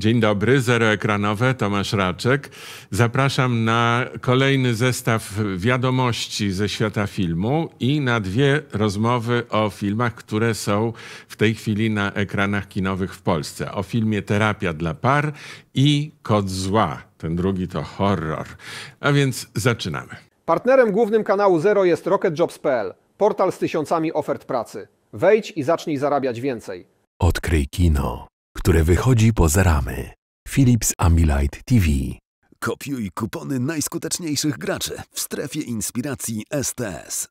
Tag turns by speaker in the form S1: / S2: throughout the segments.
S1: Dzień dobry, zeroekranowe, Tomasz Raczek. Zapraszam na kolejny zestaw wiadomości ze świata filmu i na dwie rozmowy o filmach, które są w tej chwili na ekranach kinowych w Polsce. O filmie Terapia dla par i Kod zła. Ten drugi to horror. A więc zaczynamy.
S2: Partnerem głównym kanału Zero jest rocketjobs.pl, portal z tysiącami ofert pracy. Wejdź i zacznij zarabiać więcej.
S1: Odkryj kino które wychodzi poza ramy.
S3: Philips Ambilight TV. Kopiuj kupony najskuteczniejszych graczy w strefie inspiracji STS.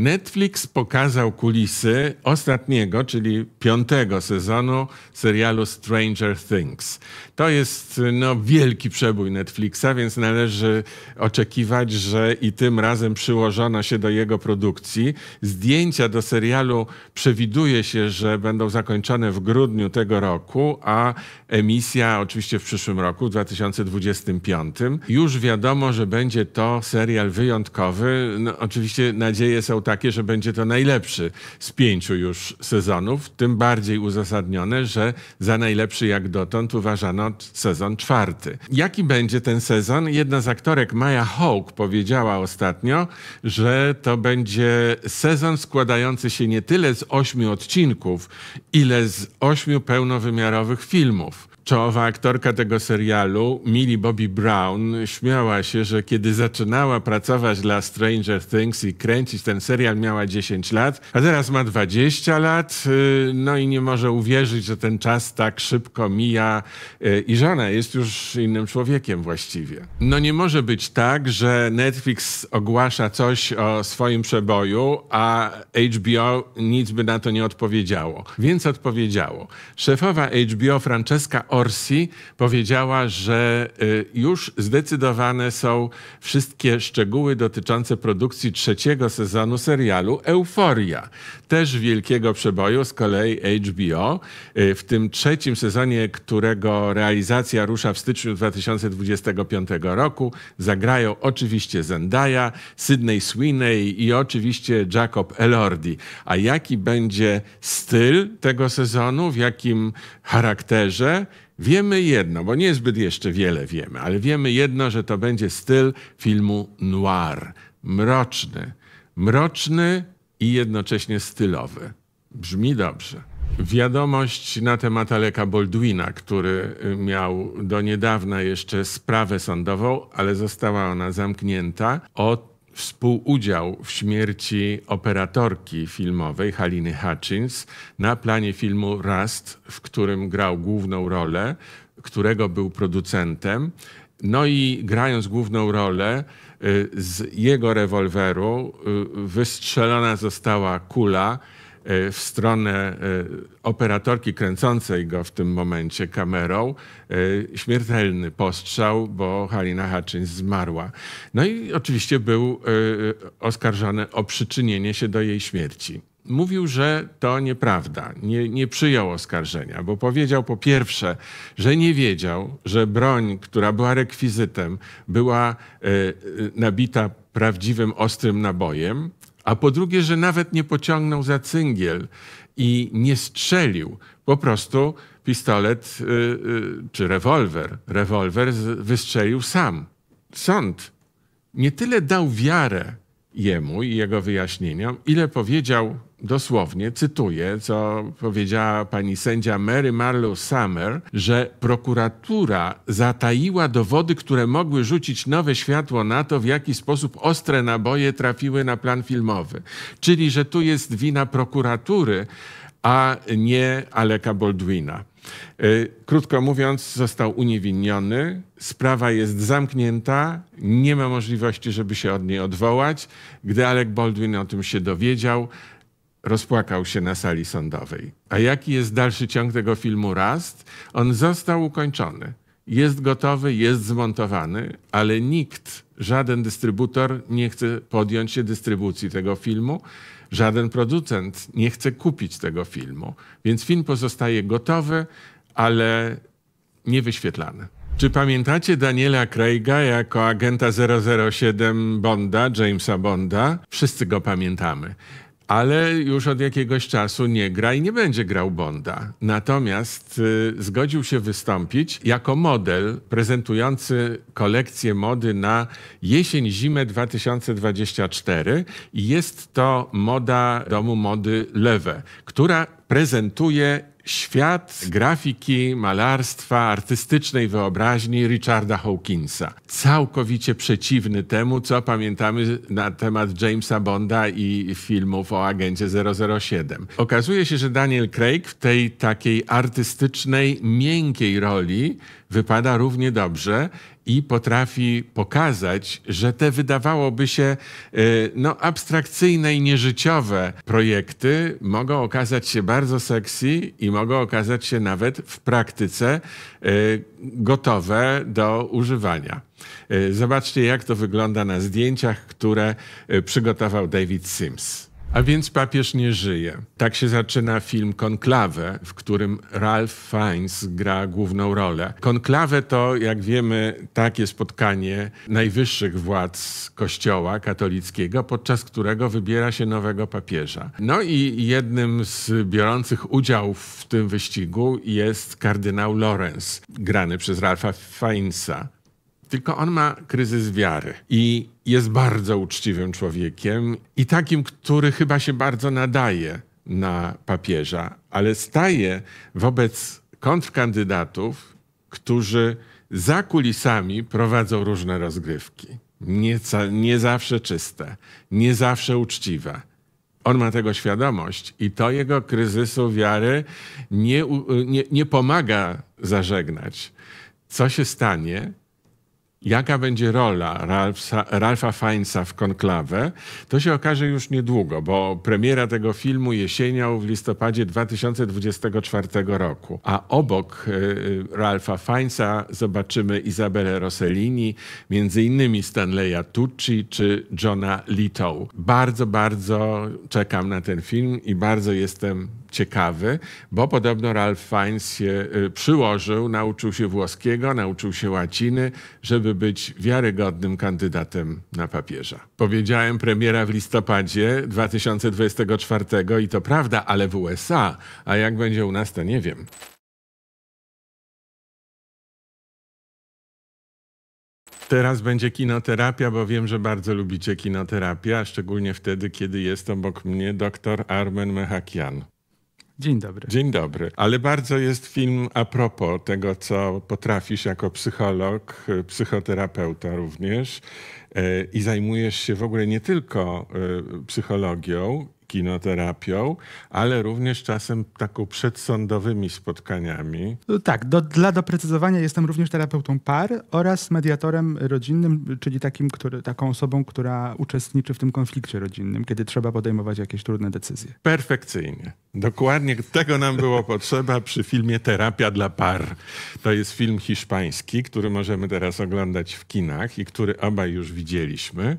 S1: Netflix pokazał kulisy ostatniego, czyli piątego sezonu serialu Stranger Things. To jest no, wielki przebój Netflixa, więc należy oczekiwać, że i tym razem przyłożono się do jego produkcji. Zdjęcia do serialu przewiduje się, że będą zakończone w grudniu tego roku, a emisja oczywiście w przyszłym roku, w 2025. Już wiadomo, że będzie to serial wyjątkowy. No, oczywiście nadzieje są takie, że będzie to najlepszy z pięciu już sezonów, tym bardziej uzasadnione, że za najlepszy jak dotąd uważano sezon czwarty. Jaki będzie ten sezon? Jedna z aktorek, Maya Hawke, powiedziała ostatnio, że to będzie sezon składający się nie tyle z ośmiu odcinków, ile z ośmiu pełnowymiarowych filmów czołowa aktorka tego serialu, Millie Bobby Brown, śmiała się, że kiedy zaczynała pracować dla Stranger Things i kręcić ten serial, miała 10 lat, a teraz ma 20 lat, y, no i nie może uwierzyć, że ten czas tak szybko mija y, i żona jest już innym człowiekiem właściwie. No nie może być tak, że Netflix ogłasza coś o swoim przeboju, a HBO nic by na to nie odpowiedziało. Więc odpowiedziało. Szefowa HBO Francesca o Morsi powiedziała, że y, już zdecydowane są wszystkie szczegóły dotyczące produkcji trzeciego sezonu serialu Euforia, też wielkiego przeboju z kolei HBO. Y, w tym trzecim sezonie, którego realizacja rusza w styczniu 2025 roku, zagrają oczywiście Zendaya, Sydney Sweeney i oczywiście Jacob Elordi. A jaki będzie styl tego sezonu, w jakim charakterze, Wiemy jedno, bo niezbyt jeszcze wiele wiemy, ale wiemy jedno, że to będzie styl filmu noir. Mroczny. Mroczny i jednocześnie stylowy. Brzmi dobrze. Wiadomość na temat Aleka Baldwina, który y, miał do niedawna jeszcze sprawę sądową, ale została ona zamknięta, o współudział w śmierci operatorki filmowej Haliny Hutchins na planie filmu Rust, w którym grał główną rolę, którego był producentem. No i grając główną rolę, y, z jego rewolweru y, wystrzelona została kula E, w stronę e, operatorki kręcącej go w tym momencie kamerą. E, śmiertelny postrzał, bo Halina Hutchins zmarła. No i oczywiście był oskarżony o przyczynienie się do jej śmierci. Mówił, że to nieprawda, nie, nie przyjął oskarżenia, bo powiedział po pierwsze, że nie wiedział, że broń, która była rekwizytem, była nabita prawdziwym ostrym nabojem, a po drugie, że nawet nie pociągnął za cyngiel i nie strzelił. Po prostu pistolet y, y, czy rewolwer, rewolwer wystrzelił sam. Sąd nie tyle dał wiarę jemu i jego wyjaśnieniom, ile powiedział dosłownie cytuję, co powiedziała pani sędzia Mary Marlowe Summer, że prokuratura zataiła dowody, które mogły rzucić nowe światło na to, w jaki sposób ostre naboje trafiły na plan filmowy. Czyli, że tu jest wina prokuratury, a nie Aleka Baldwina. Y, krótko mówiąc, został uniewinniony. Sprawa jest zamknięta. Nie ma możliwości, żeby się od niej odwołać. Gdy Alec Baldwin o tym się dowiedział, rozpłakał się na sali sądowej. A jaki jest dalszy ciąg tego filmu Rast? On został ukończony. Jest gotowy, jest zmontowany, ale nikt, żaden dystrybutor nie chce podjąć się dystrybucji tego filmu, żaden producent nie chce kupić tego filmu. Więc film pozostaje gotowy, ale niewyświetlany. Czy pamiętacie Daniela Craiga jako agenta 007 Bonda, Jamesa Bonda? Wszyscy go pamiętamy ale już od jakiegoś czasu nie gra i nie będzie grał Bonda. Natomiast y, zgodził się wystąpić jako model prezentujący kolekcję mody na jesień-zimę 2024 i jest to moda domu mody Lewe, która prezentuje świat grafiki, malarstwa, artystycznej wyobraźni Richarda Hawkinsa. Całkowicie przeciwny temu, co pamiętamy na temat Jamesa Bonda i filmów o agencie 007. Okazuje się, że Daniel Craig w tej takiej artystycznej, miękkiej roli wypada równie dobrze i potrafi pokazać, że te wydawałoby się e, no, abstrakcyjne i nieżyciowe projekty mogą okazać się bardzo sexy i mogą okazać się nawet w praktyce e, gotowe do używania. E, zobaczcie, jak to wygląda na zdjęciach, które przygotował David Sims. A więc papież nie żyje. Tak się zaczyna film Konklawę, w którym Ralph Fiennes gra główną rolę. Konklawę to, jak wiemy, takie spotkanie najwyższych władz Kościoła katolickiego, podczas którego wybiera się nowego papieża. No i jednym z biorących udział w tym wyścigu jest kardynał Lorenz, grany przez Ralpha Fiennesa. Tylko on ma kryzys wiary i jest bardzo uczciwym człowiekiem i takim, który chyba się bardzo nadaje na papieża, ale staje wobec kontrkandydatów, którzy za kulisami prowadzą różne rozgrywki. Nie, nie zawsze czyste, nie zawsze uczciwe. On ma tego świadomość i to jego kryzysu wiary nie, nie, nie pomaga zażegnać. Co się stanie, jaka będzie rola Ralfa, Ralfa Feinsa w Konklawę, to się okaże już niedługo, bo premiera tego filmu jesienią w listopadzie 2024 roku. A obok e, e, Ralfa Feinsa zobaczymy Izabelę Rossellini, między innymi Stanleya Tucci czy Johna Litow. Bardzo, bardzo czekam na ten film i bardzo jestem ciekawy, bo podobno Ralph Fiennes się y, przyłożył, nauczył się włoskiego, nauczył się łaciny, żeby być wiarygodnym kandydatem na papieża. Powiedziałem premiera w listopadzie 2024 i to prawda, ale w USA, a jak będzie u nas, to nie wiem. Teraz będzie kinoterapia, bo wiem, że bardzo lubicie kinoterapię, a szczególnie wtedy, kiedy jest obok mnie dr Armen Mehakian. Dzień dobry. Dzień dobry. Ale bardzo jest film a propos tego, co potrafisz jako psycholog, psychoterapeuta również e, i zajmujesz się w ogóle nie tylko e, psychologią kinoterapią, ale również czasem taką przedsądowymi spotkaniami.
S3: No tak, do, dla doprecyzowania jestem również terapeutą par oraz mediatorem rodzinnym, czyli takim, który, taką osobą, która uczestniczy w tym konflikcie rodzinnym, kiedy trzeba podejmować jakieś trudne decyzje.
S1: Perfekcyjnie. Dokładnie tego nam było potrzeba przy filmie Terapia dla par. To jest film hiszpański, który możemy teraz oglądać w kinach i który obaj już widzieliśmy.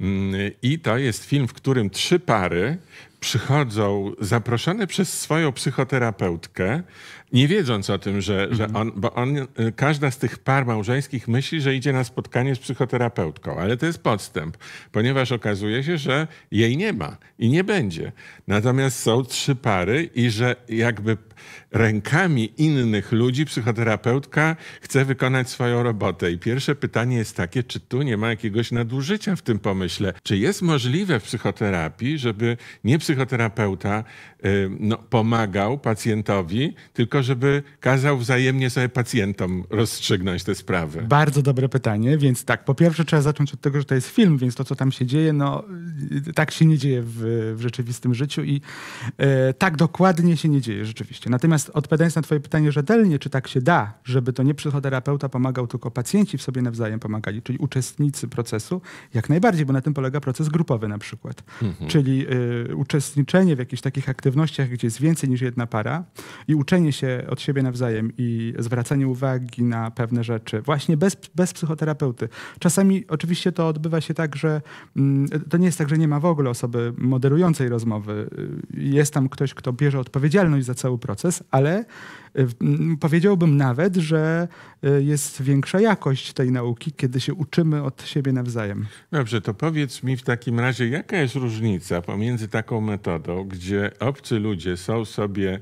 S1: Mm, I to jest film, w którym trzy pary przychodzą zaproszone przez swoją psychoterapeutkę nie wiedząc o tym, że, że mhm. on, bo on, y, każda z tych par małżeńskich myśli, że idzie na spotkanie z psychoterapeutką, ale to jest podstęp, ponieważ okazuje się, że jej nie ma i nie będzie. Natomiast są trzy pary i że jakby rękami innych ludzi psychoterapeutka chce wykonać swoją robotę. I pierwsze pytanie jest takie, czy tu nie ma jakiegoś nadużycia w tym pomyśle? Czy jest możliwe w psychoterapii, żeby nie psychoterapeuta y, no, pomagał pacjentowi, tylko żeby kazał wzajemnie sobie pacjentom rozstrzygnąć te sprawy?
S3: Bardzo dobre pytanie, więc tak, po pierwsze trzeba zacząć od tego, że to jest film, więc to, co tam się dzieje, no y, tak się nie dzieje w, w rzeczywistym życiu i e, tak dokładnie się nie dzieje rzeczywiście. Natomiast odpowiadając na twoje pytanie rzetelnie, czy tak się da, żeby to nie psychoterapeuta pomagał, tylko pacjenci w sobie nawzajem pomagali, czyli uczestnicy procesu, jak najbardziej, bo na tym polega proces grupowy na przykład. Mhm. Czyli y, uczestniczenie w jakichś takich aktywnościach, gdzie jest więcej niż jedna para i uczenie się od siebie nawzajem i zwracanie uwagi na pewne rzeczy, właśnie bez, bez psychoterapeuty. Czasami oczywiście to odbywa się tak, że mm, to nie jest tak, że nie ma w ogóle osoby moderującej rozmowy. Jest tam ktoś, kto bierze odpowiedzialność za cały proces, ale Y, mm, powiedziałbym nawet, że y, jest większa jakość tej nauki, kiedy się uczymy od siebie nawzajem.
S1: Dobrze, to powiedz mi w takim razie, jaka jest różnica pomiędzy taką metodą, gdzie obcy ludzie są sobie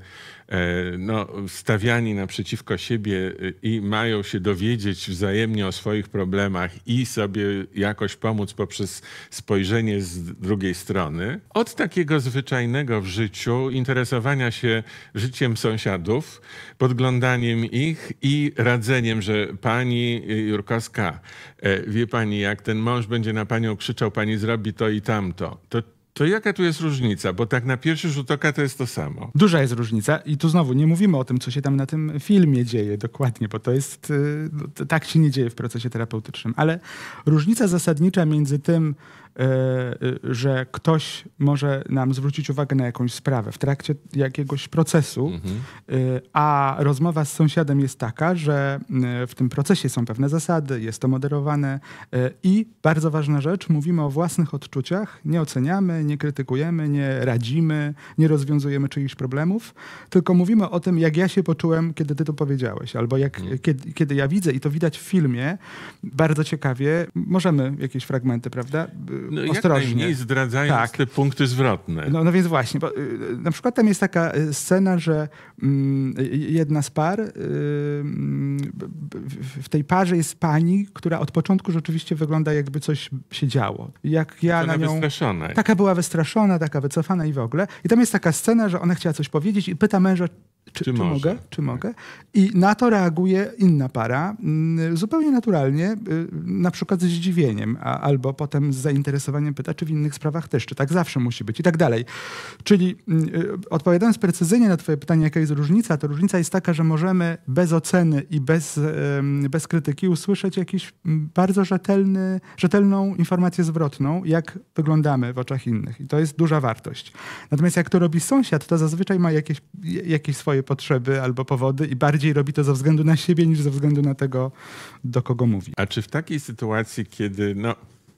S1: e, no, stawiani naprzeciwko siebie y, i mają się dowiedzieć wzajemnie o swoich problemach i sobie jakoś pomóc poprzez spojrzenie z drugiej strony, od takiego zwyczajnego w życiu interesowania się życiem sąsiadów, podglądaniem ich i radzeniem, że pani y, Jurkowska, e, wie pani, jak ten mąż będzie na panią krzyczał, pani zrobi to i tamto. To to jaka tu jest różnica? Bo tak na pierwszy rzut oka to jest to samo.
S3: Duża jest różnica i tu znowu nie mówimy o tym, co się tam na tym filmie dzieje dokładnie, bo to jest, y, no, tak się nie dzieje w procesie terapeutycznym, ale różnica zasadnicza między tym, E, e, że ktoś może nam zwrócić uwagę na jakąś sprawę w trakcie jakiegoś procesu, mhm. e, a rozmowa z sąsiadem jest taka, że w tym procesie są pewne zasady, jest to moderowane i bardzo ważna rzecz, mówimy o własnych odczuciach, nie oceniamy, nie krytykujemy, nie radzimy, nie rozwiązujemy czyichś problemów, tylko mówimy o tym, jak ja się poczułem, kiedy ty to powiedziałeś, albo jak, mhm. kiedy, kiedy ja widzę i to widać w filmie, bardzo ciekawie, możemy jakieś fragmenty, prawda?
S1: no, y, ostrożnie. Jak zdradzając tak. te punkty zwrotne.
S3: No, no więc właśnie, bo, y, na przykład tam jest taka y, scena, że mm, jedna z par, y, w tej parze jest pani, która od początku rzeczywiście wygląda jakby coś się działo. Jak ja na nią... Wystraszona. Taka była wystraszona, taka wycofana i w ogóle. I tam jest taka scena, że ona chciała coś powiedzieć i pyta męża, czy, czy, czy mogę? Czy mogę? I na to reaguje inna para, mm, zupełnie naturalnie, y, na przykład z zdziwieniem, a, albo potem z zainteresowaniem pyta, czy w innych sprawach też, czy tak zawsze musi być i tak dalej. Czyli mm, odpowiadając precyzyjnie na twoje pytanie, jaka jest różnica, to różnica jest taka, że możemy bez oceny i bez, bez krytyki usłyszeć jakiś mm, bardzo rzetelny, rzetelną informację zwrotną, jak wyglądamy w oczach innych. I to jest duża wartość. Natomiast jak to robi sąsiad, to zazwyczaj ma jakieś, jakieś swoje swoje potrzeby albo powody i bardziej robi to ze względu na siebie niż ze względu na tego, do kogo mówi.
S1: A czy w takiej sytuacji, kiedy no,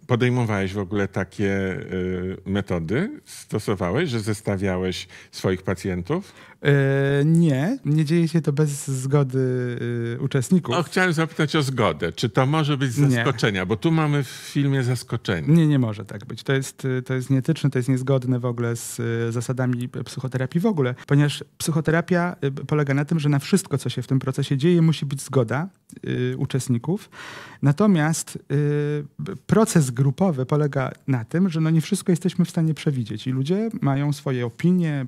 S1: podejmowałeś w ogóle takie y, metody? Stosowałeś, że zestawiałeś swoich pacjentów?
S3: E, nie, nie dzieje się to bez zgody e, uczestników.
S1: O, chciałem zapytać o zgodę. Czy to może być zaskoczenia? Nie. Bo tu mamy w filmie zaskoczenie.
S3: Nie, nie może tak być. To jest, e, to jest nietyczne, to jest niezgodne w ogóle z zasadami psychoterapii w ogóle, ponieważ psychoterapia polega na tym, że na wszystko, co się w tym procesie dzieje, musi być zgoda uczestników. Natomiast proces grupowy polega na tym, że no nie wszystko jesteśmy w stanie przewidzieć i ludzie mają swoje opinie,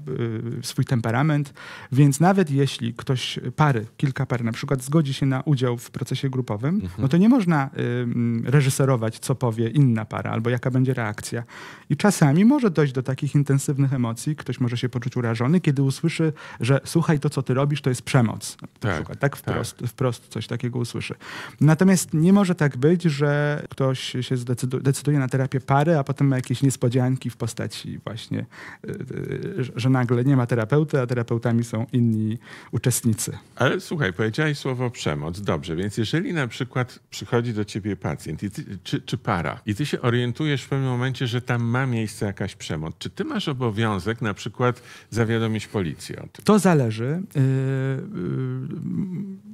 S3: swój temperament, więc nawet jeśli ktoś, pary, kilka par na przykład zgodzi się na udział w procesie grupowym, mhm. no to nie można y, mm, reżyserować, co powie inna para albo jaka będzie reakcja. I czasami może dojść do takich intensywnych emocji, ktoś może się poczuć urażony, kiedy usłyszy, że słuchaj, to co ty robisz, to jest przemoc. Tak, na przykład, tak? tak. Wprost, tak. wprost coś takiego usłyszy. Natomiast nie może tak być, że ktoś się decyduje na terapię pary, a potem ma jakieś niespodzianki w postaci właśnie, y, y, że nagle nie ma terapeuty, a terapeuta terapeutami są inni uczestnicy.
S1: Ale słuchaj, powiedziałeś słowo przemoc. Dobrze, więc jeżeli na przykład przychodzi do ciebie pacjent ty, czy, czy para i ty się orientujesz w pewnym momencie, że tam ma miejsce jakaś przemoc, czy ty masz obowiązek na przykład zawiadomić policję o tym?
S3: To zależy. Y, y,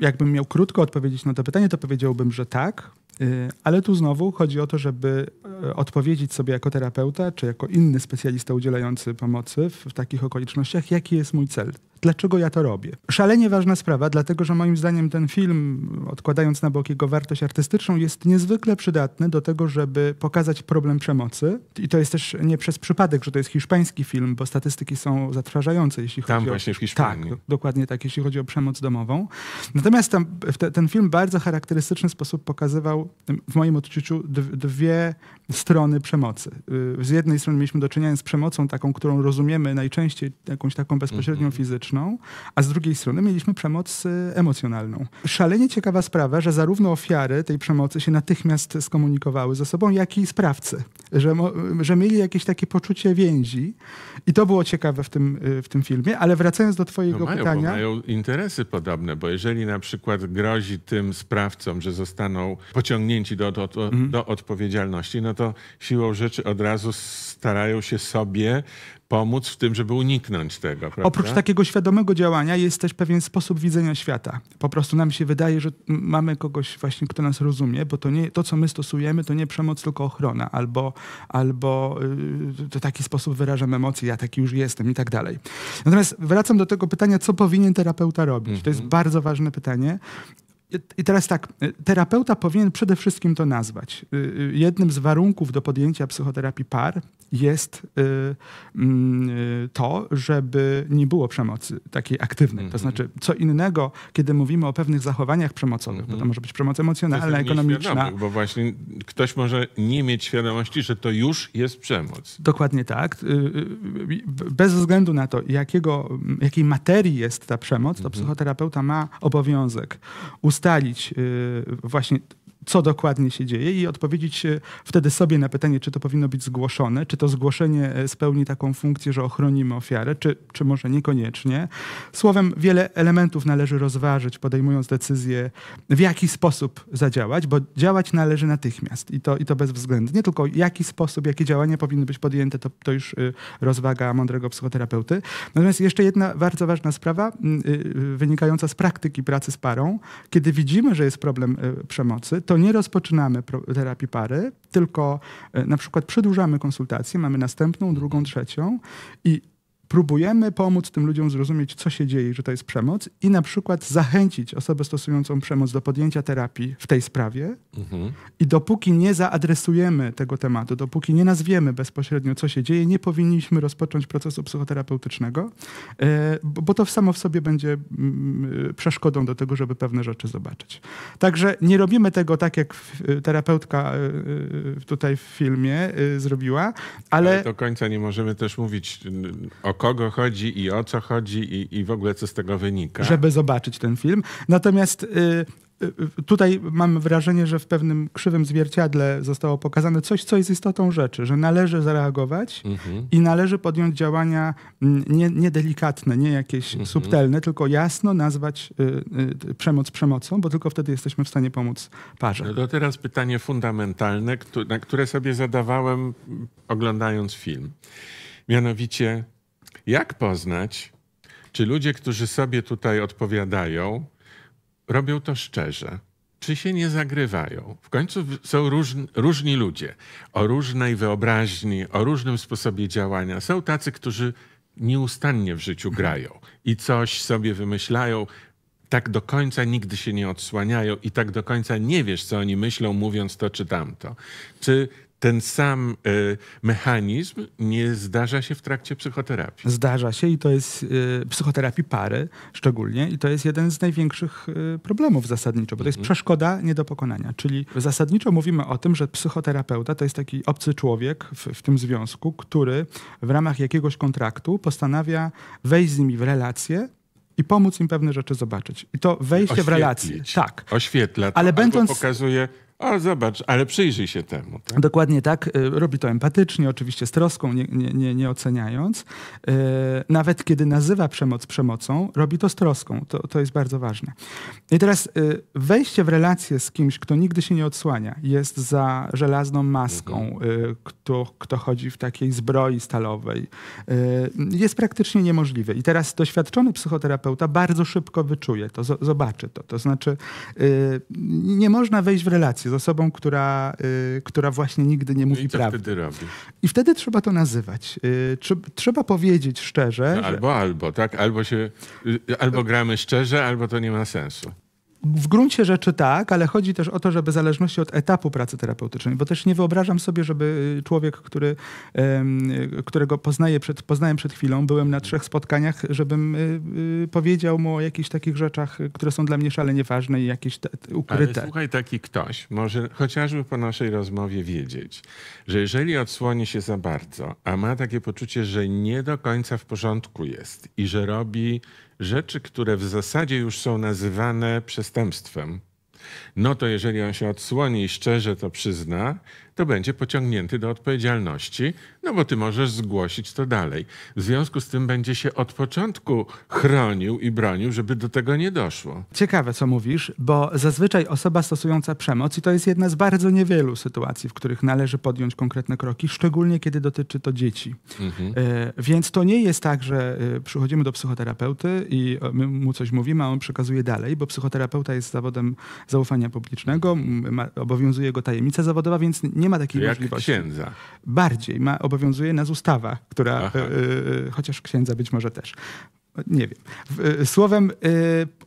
S3: jakbym miał krótko odpowiedzieć na to pytanie, to powiedziałbym, że tak. Y, ale tu znowu chodzi o to, żeby e, odpowiedzieć sobie jako terapeuta, czy jako inny specjalista udzielający pomocy w, w takich okolicznościach, jaki jest mój cel, Dlaczego ja to robię? Szalenie ważna sprawa, dlatego że moim zdaniem ten film, odkładając na bok jego wartość artystyczną, jest niezwykle przydatny do tego, żeby pokazać problem przemocy. I to jest też nie przez przypadek, że to jest hiszpański film, bo statystyki są zatrważające, jeśli chodzi tam o... Tam właśnie w Hiszpanii. Tak, dokładnie tak, jeśli chodzi o przemoc domową. Natomiast tam, te, ten film bardzo charakterystyczny sposób pokazywał, w moim odczuciu, dwie strony przemocy. Y, z jednej strony mieliśmy do czynienia z przemocą taką, którą rozumiemy najczęściej, jakąś taką bezpośrednią mhm. fizyczną, fizyczną, a z drugiej strony mieliśmy przemoc y, emocjonalną. Szalenie ciekawa sprawa, że zarówno ofiary tej przemocy się natychmiast skomunikowały ze sobą, jak i sprawcy, że, że mieli jakieś takie poczucie więzi i to było ciekawe w tym, y, w tym filmie, ale wracając do twojego no mają, pytania... Bo
S1: mają interesy podobne, bo jeżeli na przykład grozi tym sprawcom, że zostaną pociągnięci do, do, do, mhm. do odpowiedzialności, no to siłą rzeczy od razu starają się sobie pomóc w tym, żeby uniknąć tego. Prawda? Oprócz
S3: takiego świadomego działania jest też pewien sposób widzenia świata. Po prostu nam się wydaje, że mamy kogoś właśnie, kto nas rozumie, bo to, nie, to co my stosujemy, to nie przemoc, tylko ochrona, albo, albo yy, to taki sposób wyrażam emocje, ja taki już jestem i tak dalej. Natomiast wracam do tego pytania, co powinien terapeuta robić. To jest mhm. bardzo ważne pytanie. I teraz tak, y, terapeuta powinien przede wszystkim to nazwać. Y, y, jednym z warunków do podjęcia psychoterapii par jest mm, to, żeby nie było przemocy takiej aktywnej. To mhm. znaczy, co innego, kiedy mówimy o pewnych zachowaniach przemocowych, bo to mhm. może być przemoc emocjonalna, ekonomiczna.
S1: Bo właśnie ktoś może nie mieć świadomości, że to już jest przemoc.
S3: Dokładnie tak. Bez względu na to, jakiego, jakiej materii jest ta przemoc, to mhm. psychoterapeuta ma obowiązek ustalić, ustalić y, właśnie co dokładnie się dzieje i odpowiedzieć e, wtedy sobie na pytanie, czy to powinno być zgłoszone, czy to zgłoszenie e, spełni taką funkcję, że ochronimy ofiarę, czy, czy może niekoniecznie. Słowem, wiele elementów należy rozważyć, podejmując decyzję, w jaki sposób zadziałać, bo działać należy natychmiast i to, i to bezwzględnie, tylko jaki sposób, jakie działania powinny być podjęte, to, to już y, rozwaga mądrego psychoterapeuty. Natomiast jeszcze jedna bardzo ważna sprawa, mm, y, y, wynikająca z praktyki pracy z parą. Kiedy widzimy, że jest problem przemocy, to nie rozpoczynamy terapii pary, tylko e, na przykład przedłużamy konsultację, mamy następną, drugą, trzecią i próbujemy pomóc tym ludziom zrozumieć, co się dzieje, że to jest przemoc i na przykład zachęcić osobę stosującą przemoc do podjęcia terapii w tej sprawie. Mhm. I dopóki nie zaadresujemy tego tematu, dopóki nie nazwiemy bezpośrednio, co się dzieje, nie powinniśmy rozpocząć procesu psychoterapeutycznego, e, bo to samo w sobie będzie mm, e, przeszkodą do tego, żeby pewne rzeczy zobaczyć. Także nie robimy tego tak, jak e, terapeutka tutaj w filmie zrobiła, ale... ale do
S1: końca nie możemy też mówić o kogo chodzi i o co chodzi i, i w ogóle co z tego wynika. Żeby
S3: zobaczyć ten film. Natomiast y, y tutaj mam wrażenie, że w pewnym krzywym zwierciadle zostało pokazane coś, co jest istotą rzeczy, że należy zareagować mhm. i należy podjąć działania niedelikatne, mm, nie, nie jakieś mhm. subtelne, tylko jasno nazwać y, y, przemoc przemocą, bo tylko wtedy jesteśmy w stanie pomóc parze. No
S1: to teraz pytanie fundamentalne, na które sobie zadawałem mm, oglądając film. Mianowicie, jak poznać, czy ludzie, którzy sobie tutaj odpowiadają, robią to szczerze? Czy się nie zagrywają? W końcu są różni, różni ludzie o różnej wyobraźni, o różnym sposobie działania. Są tacy, którzy nieustannie w życiu mhm. grają i coś sobie wymyślają, tak do końca nigdy się nie odsłaniają i tak do końca nie wiesz, co oni myślą, mówiąc to czy tamto. Czy ten sam y, mechanizm nie zdarza się w trakcie psychoterapii.
S3: Zdarza się i to jest y, psychoterapii pary szczególnie i to jest jeden z największych y, problemów zasadniczo, bo to jest mm -hmm. przeszkoda nie do pokonania. Czyli zasadniczo mówimy o tym, że psychoterapeuta to jest taki obcy człowiek w, w tym związku, który w ramach jakiegoś kontraktu postanawia wejść z nimi w relację, i pomóc im pewne rzeczy zobaczyć. I to wejście Oświetlić. w relację.
S1: Tak. Oświetla to, ale będąc, pokazuje o, zobacz, ale przyjrzyj się temu. Tak?
S3: Dokładnie tak. Y, robi to empatycznie, oczywiście z troską, nie, nie, nie, oceniając. Y, nawet kiedy nazywa przemoc przemocą, robi to z troską. To, to jest bardzo ważne. I teraz y, wejście w relację z kimś, kto nigdy się nie odsłania, jest za żelazną maską, mhm. kto, kto chodzi w takiej zbroi stalowej, jest praktycznie niemożliwe. I teraz doświadczony psychoterapeuta bardzo szybko wyczuje to, zobaczy to. To znaczy, nie można wejść w relację z osobą, która, y, która właśnie nigdy nie no mówi I prawdy. Wtedy robi? I wtedy trzeba to nazywać. Y, tr trzeba powiedzieć szczerze. No, że... albo,
S1: albo, tak? Albo, się, y, albo gramy szczerze, albo to nie ma sensu.
S3: W gruncie rzeczy tak, ale chodzi też o to, żeby w zależności od etapu pracy terapeutycznej, bo też nie wyobrażam sobie, żeby y, człowiek, który, y, którego poznaję przed, poznałem przed chwilą, byłem na trzech spotkaniach, żebym y, powiedział mu o jakichś takich rzeczach, które są dla mnie szalenie ważne i jakieś te, ukryte. Ale
S1: słuchaj, taki ktoś może chociażby po naszej rozmowie wiedzieć, że jeżeli odsłoni się za bardzo, a ma takie poczucie, że nie do końca w porządku jest i że robi rzeczy, które w zasadzie już są nazywane przestępstwem, no to jeżeli on się odsłoni i szczerze to przyzna, to będzie pociągnięty do odpowiedzialności, no bo ty możesz zgłosić to dalej. W związku z tym będzie się od początku chronił i bronił, żeby do tego nie doszło.
S3: Ciekawe, co mówisz, bo zazwyczaj osoba stosująca przemoc, i to jest jedna z bardzo niewielu sytuacji, w których należy podjąć konkretne kroki, szczególnie kiedy dotyczy to dzieci. Mhm. E, więc to nie jest tak, że e, przychodzimy do psychoterapeuty i e, my mu coś mówimy, a on przekazuje dalej, bo psychoterapeuta jest zawodem zaufania publicznego, ma, obowiązuje go tajemnica zawodowa, więc nie ma takiej Jak możliwości. księdza. Bardziej ma, obowiązuje nas ustawa, która, e, e, chociaż księdza być może też nie wiem. Y, słowem, y,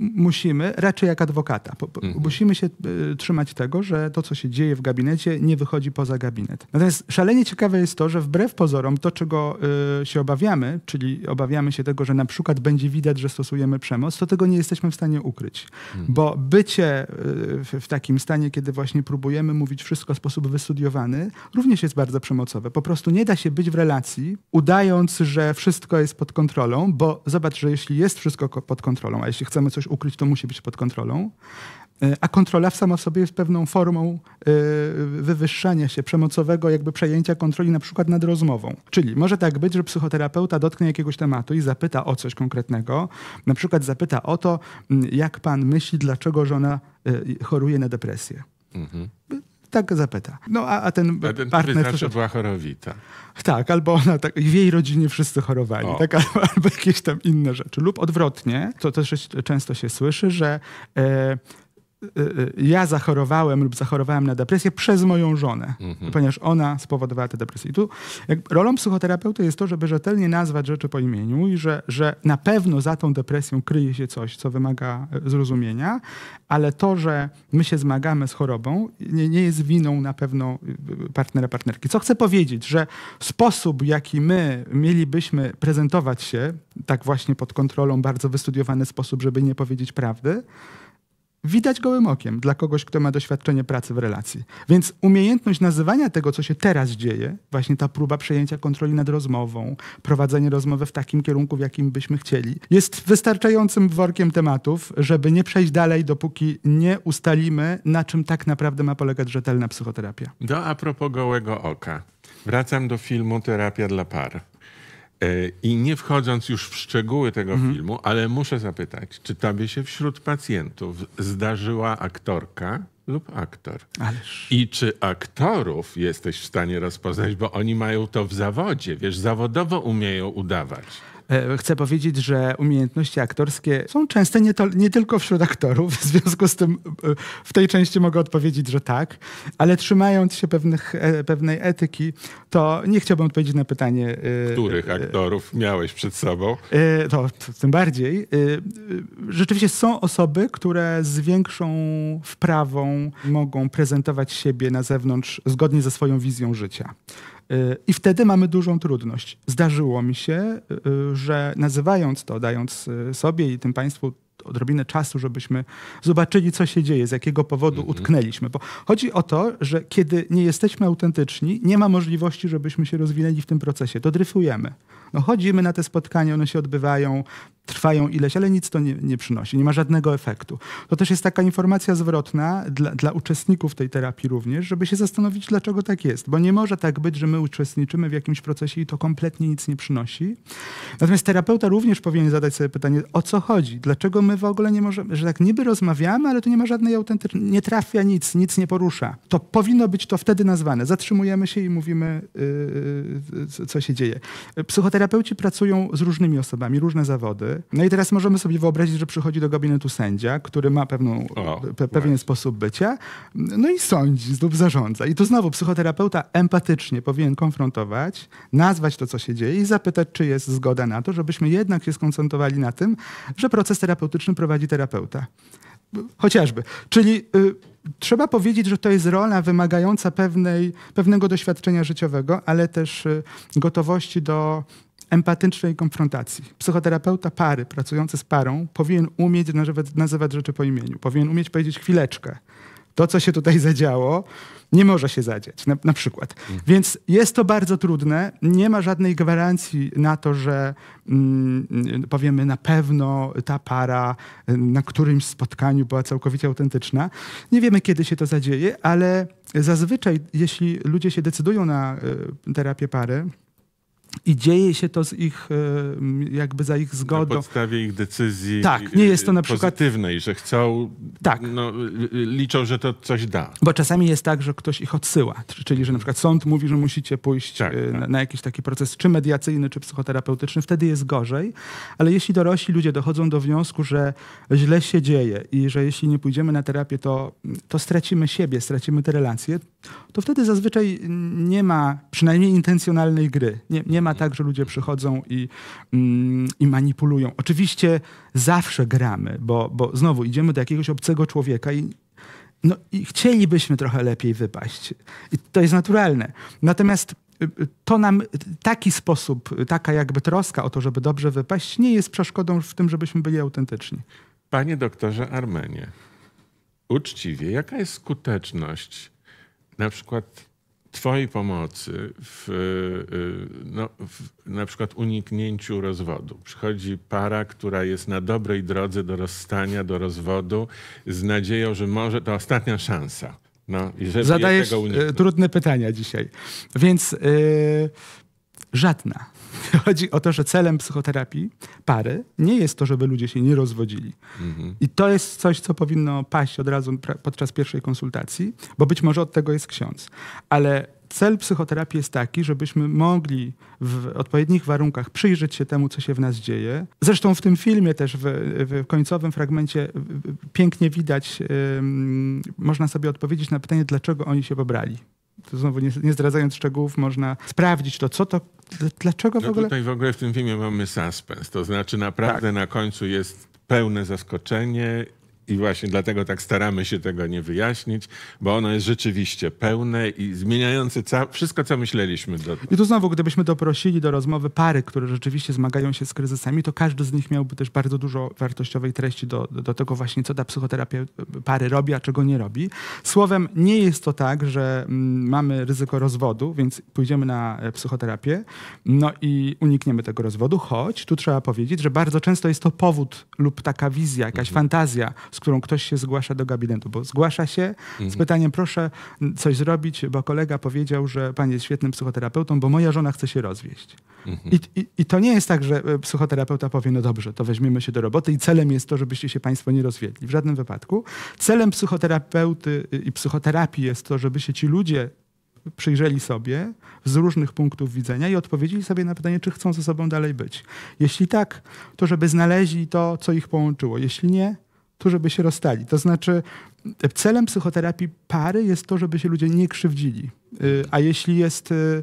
S3: musimy, raczej jak adwokata, mhm. musimy się y, trzymać tego, że to, co się dzieje w gabinecie, nie wychodzi poza gabinet. Natomiast szalenie ciekawe jest to, że wbrew pozorom to, czego się obawiamy, czyli obawiamy się tego, że na przykład będzie widać, że stosujemy przemoc, to tego nie jesteśmy w stanie ukryć. Mhm. Bo bycie w, w takim stanie, kiedy właśnie próbujemy mówić wszystko w sposób wystudiowany, również jest bardzo przemocowe. Po prostu nie da się być w relacji, udając, że wszystko jest pod kontrolą, bo zobacz, że jeśli jest wszystko pod kontrolą, a jeśli chcemy coś ukryć, to musi być pod kontrolą, e, a kontrola w sama sobie jest pewną formą e, wywyższania się, przemocowego jakby przejęcia kontroli na przykład nad rozmową. Czyli może tak być, że psychoterapeuta dotknie jakiegoś tematu i zapyta o coś konkretnego, na przykład zapyta o to, jak pan myśli, dlaczego żona e, choruje na depresję. Mhm tak zapyta. No a, a ten, a ten partner... Znaczy, była chorowita. Tak, albo ona tak, w jej rodzinie wszyscy chorowali, tak, albo, albo, jakieś tam inne rzeczy. Lub odwrotnie, to też często się słyszy, że... E, Y, y, ja zachorowałem lub zachorowałem na depresję przez moją żonę, mhm. ponieważ ona spowodowała tę depresję. I tu rolą psychoterapeuty jest to, żeby rzetelnie nazwać rzeczy po imieniu i że, że na pewno za tą depresją kryje się coś, co wymaga y, zrozumienia, ale to, że my się zmagamy z chorobą, nie, nie jest winą na pewno partnera, partnerki. Co chcę powiedzieć, że sposób, jaki my mielibyśmy prezentować się, tak właśnie pod kontrolą, bardzo wystudiowany sposób, żeby nie powiedzieć prawdy, widać gołym okiem dla kogoś, kto ma doświadczenie pracy w relacji. Więc umiejętność nazywania tego, co się teraz dzieje, właśnie ta próba przejęcia kontroli nad rozmową, prowadzenie rozmowy w takim kierunku, w jakim byśmy chcieli, jest wystarczającym workiem tematów, żeby nie przejść dalej, dopóki nie ustalimy, na czym tak naprawdę ma polegać rzetelna psychoterapia.
S1: Do a propos gołego oka. Wracam do filmu Terapia dla par. E, I nie wchodząc już w szczegóły tego mhm. filmu, ale muszę zapytać, czy tobie się wśród pacjentów zdarzyła aktorka lub aktor? Ależ. I czy aktorów jesteś w stanie rozpoznać, bo oni mają to w zawodzie, wiesz,
S3: zawodowo umieją udawać. E, chcę powiedzieć, że umiejętności aktorskie są częste nie, to, nie, tylko wśród aktorów, w związku z tym e, w tej części mogę odpowiedzieć, że tak, ale trzymając się pewnych, e, pewnej etyki, to nie chciałbym odpowiedzieć na pytanie...
S1: Których aktorów miałeś przed sobą?
S3: To, to tym bardziej. Rzeczywiście są osoby, które z większą wprawą mogą prezentować siebie na zewnątrz zgodnie ze swoją wizją życia. I wtedy mamy dużą trudność. Zdarzyło mi się, y, y, że nazywając to, dając y, sobie i tym państwu odrobinę czasu, żebyśmy zobaczyli, co się dzieje, z jakiego powodu mhm. utknęliśmy. Bo chodzi o to, że kiedy nie jesteśmy autentyczni, nie ma możliwości, żebyśmy się rozwinęli w tym procesie. To dryfujemy. No, chodzimy na te spotkania, one się odbywają, trwają ileś, ale nic to nie, nie, przynosi, nie ma żadnego efektu. To też jest taka informacja zwrotna dla, dla, uczestników tej terapii również, żeby się zastanowić, dlaczego tak jest, bo nie może tak być, że my uczestniczymy w jakimś procesie i to kompletnie nic nie przynosi. Natomiast terapeuta również powinien zadać sobie pytanie, o co chodzi, dlaczego my w ogóle nie możemy, że tak niby rozmawiamy, ale to nie ma żadnej autentycznej, nie trafia nic, nic nie porusza. To powinno być to wtedy nazwane. Zatrzymujemy się i mówimy, yy, yy co się dzieje. Psychoterapeuci pracują z różnymi osobami, różne zawody. No i teraz możemy sobie wyobrazić, że przychodzi do gabinetu sędzia, który ma pewną, o, pe pewien właśnie. sposób bycia, no i sądzi lub zarządza. I tu znowu psychoterapeuta empatycznie powinien konfrontować, nazwać to, co się dzieje i zapytać, czy jest zgoda na to, żebyśmy jednak się skoncentrowali na tym, że proces terapeutyczny prowadzi terapeuta. Chociażby. Czyli... Y trzeba powiedzieć, że to jest rola wymagająca pewnej, pewnego doświadczenia życiowego, ale też y, gotowości do empatycznej konfrontacji. Psychoterapeuta pary pracujący z parą powinien umieć nazywać rzeczy po imieniu, powinien umieć powiedzieć chwileczkę. To, co się tutaj zadziało, nie może się zadziać, na, na przykład. Mhm. Więc jest to bardzo trudne. Nie ma żadnej gwarancji na to, że mm, powiemy na pewno ta para y, na którymś spotkaniu była całkowicie autentyczna. Nie wiemy, kiedy się to zadzieje, ale zazwyczaj, jeśli ludzie się decydują na y, terapię pary, i dzieje się to z ich, e, jakby za ich zgodą. Na
S1: podstawie ich decyzji tak, nie y, jest to na przykład pozytywnej, że chcą, tak. no, y, y, liczą, że to coś da.
S3: Bo czasami jest tak, że ktoś ich odsyła, czyli że na przykład sąd mówi, że musicie pójść tak, tak. na, tak. na, jakiś taki proces, czy mediacyjny, czy psychoterapeutyczny, wtedy jest gorzej, ale jeśli dorośli ludzie dochodzą do wniosku, że źle się dzieje i że jeśli nie pójdziemy na terapię, to, to stracimy siebie, stracimy te relacje, to wtedy zazwyczaj nie ma przynajmniej intencjonalnej gry, nie, nie ma tak, że ludzie przychodzą i, mm, i manipulują. Oczywiście zawsze gramy, bo, bo znowu idziemy do jakiegoś obcego człowieka i no i chcielibyśmy trochę lepiej wypaść. I to jest naturalne. Natomiast y, y, to nam taki sposób, taka jakby troska o to, żeby dobrze wypaść, nie jest przeszkodą w tym, żebyśmy byli autentyczni.
S1: Panie doktorze Armenie, uczciwie, jaka jest skuteczność na przykład Twojej pomocy w, y, y, no, w na przykład uniknięciu rozwodu. Przychodzi para, która jest na dobrej drodze do rozstania, do rozwodu, z nadzieją, że może to ostatnia szansa. No, Zadajesz y,
S3: trudne pytania dzisiaj. Więc yy, żadna. Chodzi o to, że celem psychoterapii pary nie jest to, żeby ludzie się nie rozwodzili. Mhm. I to jest coś, co powinno paść od razu podczas pierwszej konsultacji, bo być może od tego jest ksiądz. Ale cel psychoterapii jest taki, żebyśmy mogli w odpowiednich warunkach przyjrzeć się temu, co się w nas dzieje. Zresztą w tym filmie też w, w końcowym fragmencie pięknie widać, yy, można sobie odpowiedzieć na pytanie, dlaczego oni się pobrali to znowu nie, nie, zdradzając szczegółów można sprawdzić to, co to, dlaczego no w ogóle... Tutaj
S1: w ogóle w tym filmie mamy suspens, to znaczy naprawdę tak. na końcu jest pełne zaskoczenie i właśnie dlatego tak staramy się tego nie wyjaśnić, bo ono jest rzeczywiście pełne i zmieniające wszystko, co myśleliśmy. Do...
S3: I tu znowu, gdybyśmy doprosili do rozmowy pary, które rzeczywiście zmagają się z kryzysami, to każdy z nich miałby też bardzo dużo wartościowej treści do, do tego właśnie, co ta psychoterapia y, pary robi, a czego nie robi. Słowem, nie jest to tak, że mm, mamy ryzyko rozwodu, więc pójdziemy na e, psychoterapię, no i unikniemy tego rozwodu, choć tu trzeba powiedzieć, że bardzo często jest to powód lub taka wizja, jakaś mhm. fantazja, z którą ktoś się zgłasza do gabinetu, bo zgłasza się mhm. z pytaniem, proszę coś zrobić, bo kolega powiedział, że pan jest świetnym psychoterapeutą, bo moja żona chce się rozwieść. Mhm. I, i, I to nie jest tak, że e, psychoterapeuta powie, no dobrze, to weźmiemy się do roboty i celem jest to, żebyście się państwo nie rozwiedli. W żadnym wypadku. Celem psychoterapeuty y, i psychoterapii jest to, żeby się ci ludzie przyjrzeli sobie z różnych punktów widzenia i odpowiedzieli sobie na pytanie, czy chcą ze sobą dalej być. Jeśli tak, to żeby znaleźli to, co ich połączyło. Jeśli nie, tu, żeby się rozstali. To znaczy, celem psychoterapii pary jest to, żeby się ludzie nie krzywdzili. Y, a jeśli jest y,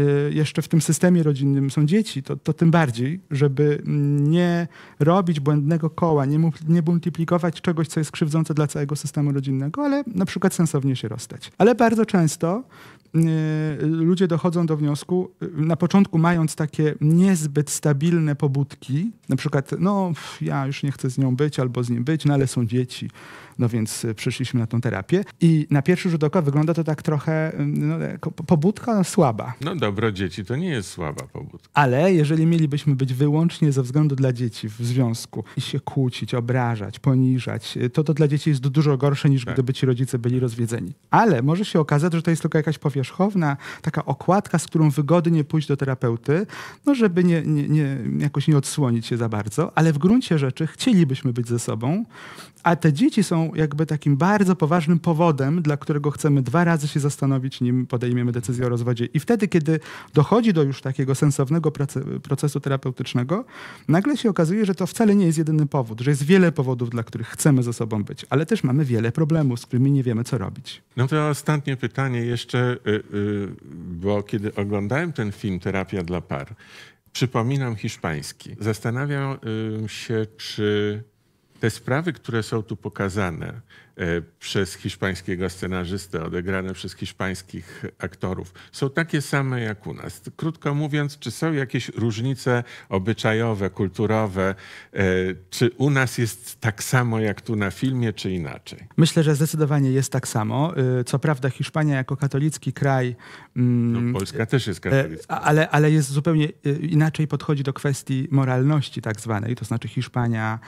S3: y, jeszcze w tym systemie rodzinnym są dzieci, to, to tym bardziej, żeby nie robić błędnego koła, nie, nie multiplikować czegoś, co jest krzywdzące dla całego systemu rodzinnego, ale na przykład sensownie się rozstać. Ale bardzo często Y, ludzie dochodzą do wniosku, y, na początku mając takie niezbyt stabilne pobudki, na przykład, no ja już nie chcę z nią być albo z nim być, no ale są dzieci, no więc y, przyszliśmy na tą terapię i na pierwszy rzut oka wygląda to tak trochę y, no, pobudka no, słaba.
S1: No dobro dzieci to nie jest słaba pobudka.
S3: Ale jeżeli mielibyśmy być wyłącznie ze względu dla dzieci w związku i się kłócić, obrażać, poniżać, y, to to dla dzieci jest dużo gorsze niż tak. gdyby ci rodzice byli rozwiedzeni. Ale może się okazać, że to jest tylko jakaś powierzchowna taka okładka, z którą wygodnie pójść do terapeuty, no żeby nie, nie, nie jakoś nie odsłonić się za bardzo, ale w gruncie rzeczy chcielibyśmy być ze sobą, a te dzieci są jakby takim bardzo poważnym powodem, dla którego chcemy dwa razy się zastanowić, nim podejmiemy decyzję o rozwodzie. I wtedy, kiedy dochodzi do już takiego sensownego procesu terapeutycznego, nagle się okazuje, że to wcale nie jest jedyny powód, że jest wiele powodów, dla których chcemy ze sobą być, ale też mamy wiele problemów, z którymi nie wiemy, co robić.
S1: No to ostatnie pytanie jeszcze, y, y, bo kiedy oglądałem ten film Terapia dla par, przypominam hiszpański. Zastanawiam y, się, czy te sprawy, które są tu pokazane, E, przez hiszpańskiego scenarzystę, odegrane przez hiszpańskich aktorów, są takie same jak u nas. Krótko mówiąc, czy są jakieś różnice obyczajowe, kulturowe? E, czy u nas jest tak samo jak tu na filmie, czy inaczej?
S3: Myślę, że zdecydowanie jest tak samo. E, co prawda, Hiszpania jako katolicki kraj. Mm, no, Polska
S1: też jest katolicka.
S3: Ale, ale jest zupełnie inaczej podchodzi do kwestii moralności, tak zwanej. To znaczy, Hiszpania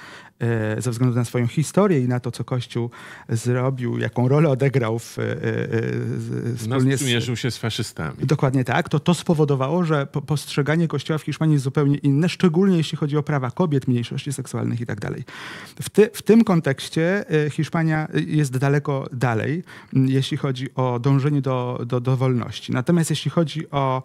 S3: ze względu na swoją historię i na to, co Kościół zrobił, jaką rolę odegrał w, e, e, wspólnie z... mierzył
S1: się z faszystami.
S3: Dokładnie tak. To to spowodowało, że postrzeganie Kościoła w Hiszpanii jest zupełnie inne, szczególnie jeśli chodzi o prawa kobiet, mniejszości seksualnych itd. Tak w, ty, w tym kontekście e, Hiszpania jest daleko dalej, jeśli chodzi o dążenie do, do, do wolności. Natomiast jeśli chodzi o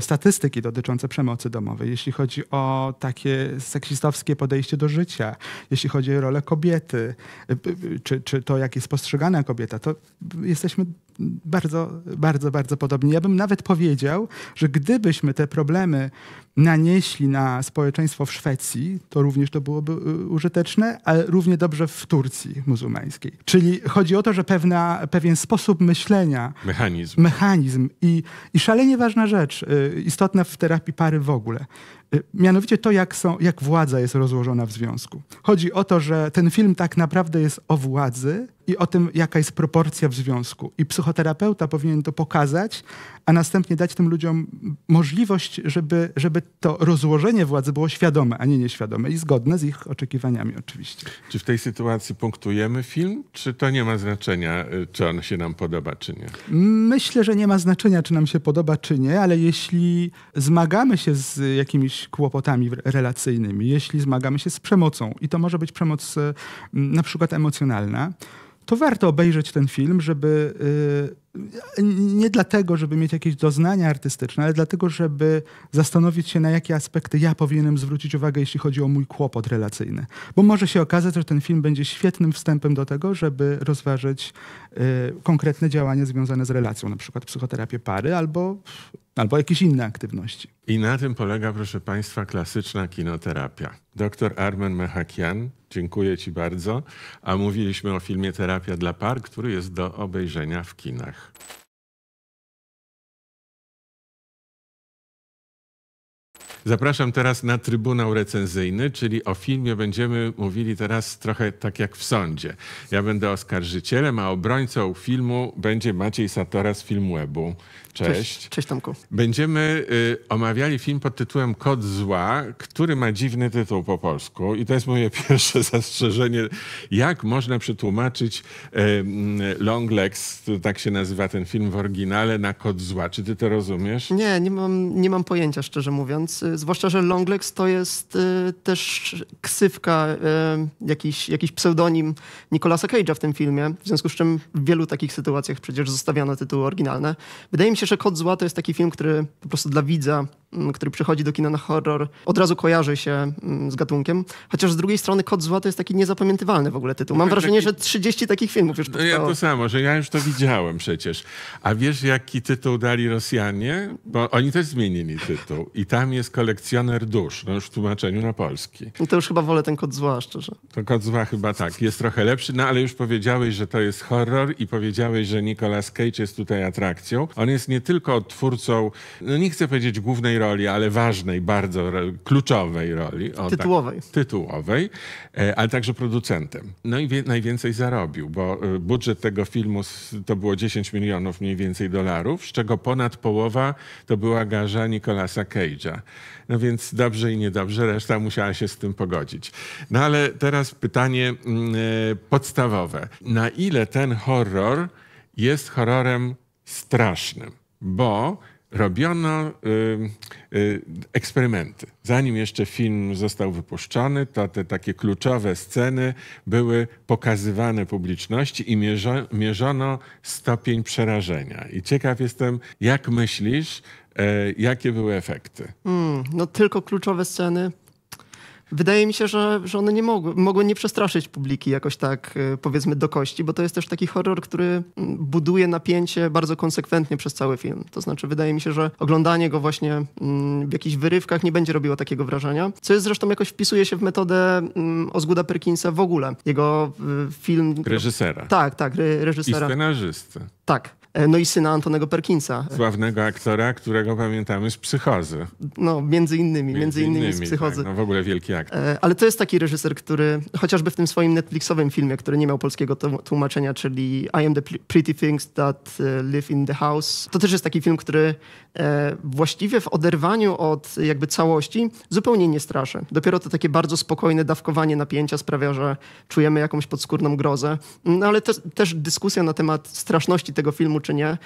S3: statystyki dotyczące przemocy domowej, jeśli chodzi o takie seksistowskie podejście do życia, jeśli chodzi o rolę kobiety, czy, czy to to, jak jest postrzegana kobieta, to jesteśmy bardzo, bardzo, bardzo podobnie. Ja bym nawet powiedział, że gdybyśmy te problemy nanieśli na społeczeństwo w Szwecji, to również to byłoby y, użyteczne, ale równie dobrze w Turcji muzułmańskiej. Czyli chodzi o to, że pewna, pewien sposób myślenia, mechanizm, mechanizm i, i szalenie ważna rzecz, y, istotna w terapii pary w ogóle, y, Mianowicie to, jak, są, jak władza jest rozłożona w związku. Chodzi o to, że ten film tak naprawdę jest o władzy, i o tym, jaka jest proporcja w związku. I psychoterapeuta powinien to pokazać, a następnie dać tym ludziom możliwość, żeby, żeby to rozłożenie władzy było świadome, a nie nieświadome i zgodne z ich oczekiwaniami oczywiście.
S1: Czy w tej sytuacji punktujemy film, czy to nie ma znaczenia, y, czy on się nam podoba, czy nie?
S3: Myślę, że nie ma znaczenia, czy nam się podoba, czy nie, ale jeśli zmagamy się z jakimiś kłopotami relacyjnymi, jeśli zmagamy się z przemocą i to może być przemoc y, na przykład emocjonalna, to warto obejrzeć ten film, żeby y, nie dlatego, żeby mieć jakieś doznania artystyczne, ale dlatego, żeby zastanowić się, na jakie aspekty ja powinienem zwrócić uwagę, jeśli chodzi o mój kłopot relacyjny. Bo może się okazać, że ten film będzie świetnym wstępem do tego, żeby rozważyć y, konkretne działania związane z relacją, na przykład psychoterapię pary albo albo jakieś inne aktywności.
S1: I na tym polega, proszę Państwa, klasyczna kinoterapia. Doktor Armen Mehakian, dziękuję Ci bardzo. A mówiliśmy o filmie Terapia dla par, który jest do obejrzenia w kinach. Zapraszam teraz na Trybunał Recenzyjny, czyli o filmie będziemy mówili teraz trochę tak jak w sądzie. Ja będę oskarżycielem, a obrońcą filmu będzie Maciej Satora z Filmwebu. Cześć. Cześć, Cześć Tomku. Będziemy y, omawiali film pod tytułem Kod Zła, który ma dziwny tytuł po polsku i to jest moje pierwsze zastrzeżenie. Jak można przetłumaczyć y, Long Legs, tak się nazywa ten
S2: film w oryginale, na Kod Zła? Czy ty to rozumiesz? Nie, nie mam, nie mam pojęcia, szczerze mówiąc. Y, zwłaszcza, że Longlegs to jest y, też ksywka, y, jakiś, jakiś pseudonim Nicolasa Cage'a w tym filmie, w związku z czym w wielu takich sytuacjach przecież zostawiano tytuły oryginalne. Wydaje mi się, że Kod Zła to jest taki film, który po prostu dla widza który przychodzi do kina na horror, od razu kojarzy się z gatunkiem. Chociaż z drugiej strony Kod Zła to jest taki niezapamiętywalny w ogóle tytuł. Mam wrażenie, taki... że 30 takich filmów już no powstało. Ja to
S1: samo, że ja już to widziałem przecież. A wiesz, jaki tytuł dali Rosjanie? Bo oni też zmienili tytuł. I tam jest kolekcjoner dusz, no już w tłumaczeniu na polski.
S2: No to już chyba wolę ten Kod Zła, szczerze.
S1: To Kod Zła chyba tak, jest trochę lepszy, no ale już powiedziałeś, że to jest horror i powiedziałeś, że Nicolas Cage jest tutaj atrakcją. On jest nie tylko twórcą, no nie chcę powiedzieć głównej roli, roli, ale ważnej, bardzo kluczowej roli. O, tytułowej. Tak, tytułowej, e, ale także producentem. No i wie, najwięcej zarobił, bo e, budżet tego filmu to było 10 milionów mniej więcej dolarów, z czego ponad połowa to była garza Nicolasa Cage'a. No więc dobrze i niedobrze, reszta musiała się z tym pogodzić. No ale teraz pytanie mm, e, podstawowe. Na ile ten horror jest horrorem strasznym? Bo robiono y, y, eksperymenty. Zanim jeszcze film został wypuszczony, to te takie kluczowe sceny były pokazywane publiczności i mierzo, mierzono stopień przerażenia. I ciekaw jestem, jak myślisz, e, jakie były efekty?
S2: Mm, no tylko kluczowe sceny wydaje mi się, że, że one nie mogły, mogły nie przestraszyć publiki jakoś tak, e, powiedzmy, do kości, bo to jest też taki horror, który mm, buduje napięcie bardzo konsekwentnie przez cały film. To znaczy, wydaje mi się, że oglądanie go właśnie mm, w jakichś wyrywkach nie będzie robiło takiego wrażenia, co jest zresztą jakoś wpisuje się w metodę mm, Osguda Perkinsa w ogóle. Jego film... Reżysera. Tak, tak, reżysera. I
S1: scenarzysty.
S2: Tak. E, no i syna Antonego Perkinsa.
S1: Sławnego aktora, którego pamiętamy z Psychozy.
S2: No, między innymi, między, między innymi, innymi, z Psychozy. Tak, no w ogóle wielki aktor. E, ale to jest taki reżyser, który chociażby w tym swoim Netflixowym filmie, który nie miał polskiego tłumaczenia, czyli I am the pretty things that e, live in the house, to też jest taki film, który właściwie w oderwaniu od jakby całości zupełnie nie straszy. Dopiero to takie bardzo spokojne dawkowanie napięcia sprawia, że czujemy jakąś podskórną grozę. No ale też dyskusja na temat straszności tego filmu, czy nie,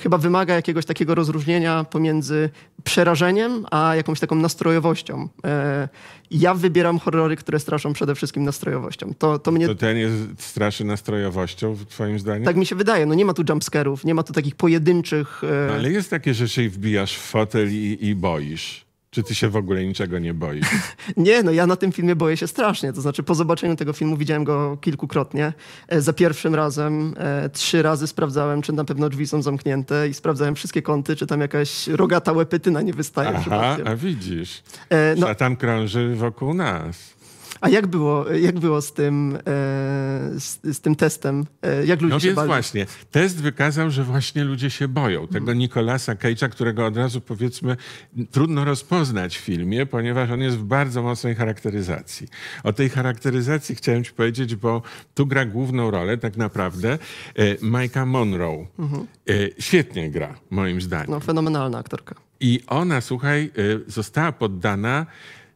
S2: chyba wymaga jakiegoś takiego rozróżnienia pomiędzy przerażeniem, a jakąś taką nastrojowością. E, ja wybieram horrory, które straszą przede wszystkim nastrojowością. To, to, mnie... to
S1: ten jest straszy nastrojowością, w twoim zdaniem? Tak
S2: mi się wydaje. No nie ma tu jumpscarów, nie ma tu takich pojedynczych... No, ale
S1: jest takie, że się wbijasz w fotel i, i boisz. Czy ty się w ogóle niczego nie boisz?
S2: nie, no ja na tym filmie boję się strasznie. To znaczy, po zobaczeniu tego filmu widziałem go kilkukrotnie. E, za pierwszym razem e, trzy razy sprawdzałem, czy na pewno drzwi są zamknięte i sprawdzałem wszystkie kąty, czy tam jakaś rogata łepytyna nie wystaje. Aha,
S1: a widzisz. E, no, a tam krąży wokół nas.
S2: A jak było, jak było z, tym, e, z, z, tym testem? E, jak ludzie no się więc bali? właśnie,
S1: test wykazał, że właśnie ludzie się boją. Tego hmm. Nicolasa Cage'a, którego od razu powiedzmy trudno rozpoznać w filmie, ponieważ on jest w bardzo mocnej charakteryzacji. O tej charakteryzacji chciałem ci powiedzieć, bo tu gra główną rolę tak naprawdę e, Majka Monroe. Hmm. Świetnie gra, moim zdaniem. No, fenomenalna aktorka. I ona, słuchaj, e, została poddana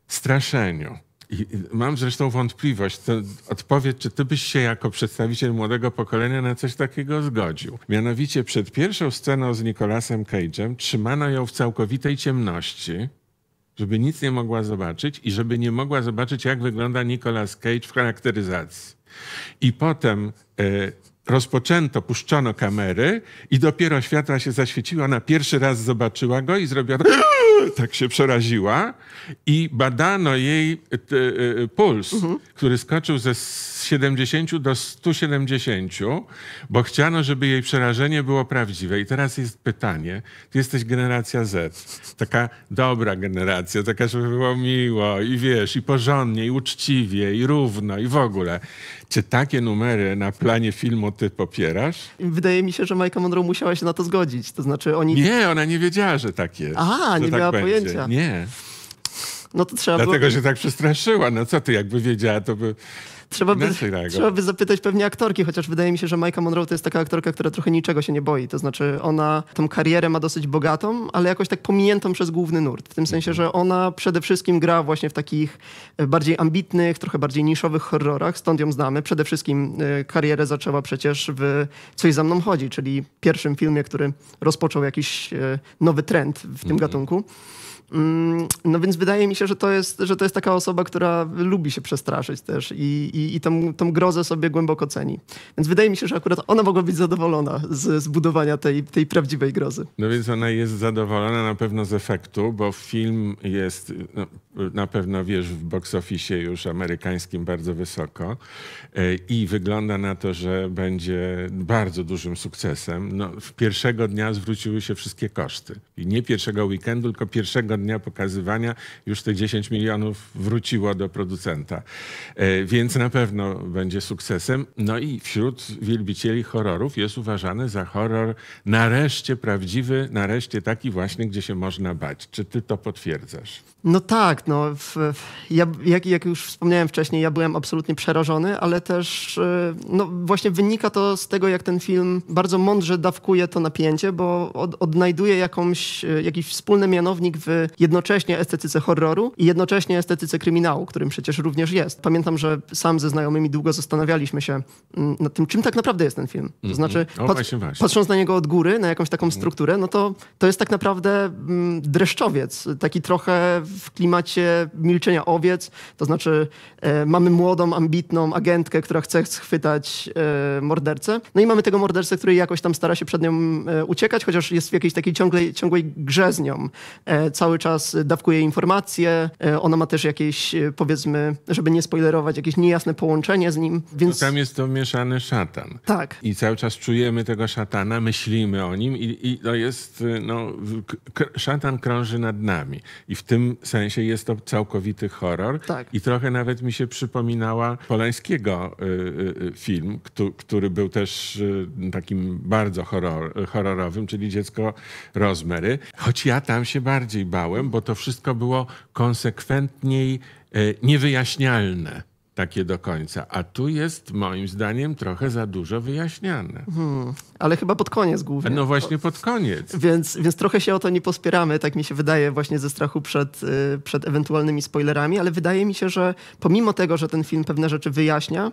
S1: straszeniu. I mam zresztą wątpliwość. To odpowiedź, czy ty byś się jako przedstawiciel młodego pokolenia na coś takiego zgodził? Mianowicie przed pierwszą sceną z Nicolasem Cage'em trzymano ją w całkowitej ciemności, żeby nic nie mogła zobaczyć i żeby nie mogła zobaczyć, jak wygląda Nicolas Cage w charakteryzacji. I potem y, rozpoczęto, puszczono kamery i dopiero światła się zaświeciła. Ona pierwszy raz zobaczyła go i zrobiła tak się przeraziła i badano jej e, puls który skoczył ze 70 do 170, bo chciano, żeby jej przerażenie było prawdziwe. I teraz jest pytanie, ty jesteś generacja Z, taka dobra generacja, taka, żeby było miło i wiesz, i porządnie, i uczciwie, i równo, i w ogóle. Czy takie numery na planie filmu ty popierasz?
S2: Wydaje mi się, że Majka Monroe musiała się na to zgodzić. To znaczy oni...
S1: Nie, ona nie wiedziała, że tak jest. Aha, nie tak miała będzie. pojęcia. Nie.
S2: No to trzeba Dlatego było... się tak
S1: przestraszyła. No co ty, jakby wiedziała, to by
S2: Trzeba by, trzeba by zapytać pewnie aktorki, chociaż wydaje mi się, że Majka Monroe to jest taka aktorka, która trochę niczego się nie boi. To znaczy ona tą karierę ma dosyć bogatą, ale jakoś tak pominiętą przez główny nurt. W tym sensie, mhm. że ona przede wszystkim gra właśnie w takich e, bardziej ambitnych, trochę bardziej niszowych horrorach, stąd ją znamy. Przede wszystkim e, karierę zaczęła przecież w Coś za mną chodzi, czyli pierwszym filmie, który rozpoczął jakiś e, nowy trend w tym mhm. gatunku. Mm, no więc wydaje mi się, że to jest, że to jest taka osoba, która lubi się przestraszyć też i, i, i tą, tą grozę sobie głęboko ceni. Więc wydaje mi się, że akurat ona mogła być zadowolona z zbudowania tej, tej prawdziwej grozy.
S1: No więc ona jest zadowolona na pewno z efektu, bo film jest no, na pewno, wiesz, w box office już amerykańskim bardzo wysoko e, i wygląda na to, że będzie bardzo dużym sukcesem. No, w pierwszego dnia zwróciły się wszystkie koszty. I nie pierwszego weekendu, tylko pierwszego dnia pokazywania już te 10 milionów wróciło do producenta. E, więc na na pewno będzie sukcesem. No i wśród wielbicieli horrorów jest uważany za horror nareszcie prawdziwy, nareszcie taki właśnie, gdzie się można bać. Czy ty to potwierdzasz?
S2: No tak, no, ja, jak, jak, już wspomniałem wcześniej, ja byłem absolutnie przerażony, ale też y, no, właśnie wynika to z tego, jak ten film bardzo mądrze dawkuje to napięcie, bo od, odnajduje jakąś, y, jakiś wspólny mianownik w jednocześnie estetyce horroru i jednocześnie estetyce kryminału, którym przecież również jest. Pamiętam, że sam ze znajomymi długo zastanawialiśmy się mm, nad tym, czym tak naprawdę jest ten film. To mhm. znaczy, mm -hmm. o, właśnie, właśnie. patrząc na niego od góry, na jakąś taką mhm. strukturę, no to to jest tak naprawdę mm, dreszczowiec, taki trochę w klimacie milczenia owiec, to znaczy e, mamy młodą, ambitną agentkę, która chce schwytać e, mordercę. No i mamy tego mordercę, który jakoś tam stara się przed nią e, uciekać, chociaż jest w jakiejś takiej ciągłej, ciągłej grze z nią. E, cały czas dawkuje informacje, e, ona ma też jakieś, e, powiedzmy, żeby nie spoilerować, jakieś niejasne połączenie z nim. Więc...
S1: tam jest to mieszany szatan. Tak. I cały czas czujemy tego szatana, myślimy o nim i, i to jest, no, szatan krąży nad nami. I w tym sensie jest to całkowity horror. Tak. I trochę nawet mi się przypominała Polańskiego y, y, y, film, który był też takim bardzo horror, horrorowym, czyli Dziecko Rozmery. Choć ja tam się bardziej bałem, bo to wszystko było konsekwentniej niewyjaśnialne takie do końca. A tu jest moim zdaniem trochę za dużo wyjaśniane.
S2: Hmm ale chyba pod koniec
S1: głównie. No właśnie pod koniec.
S2: Więc, więc trochę się o to nie pospieramy, tak mi się wydaje, właśnie ze strachu przed, y, przed ewentualnymi spoilerami, ale wydaje mi się, że pomimo tego, że ten film pewne rzeczy wyjaśnia,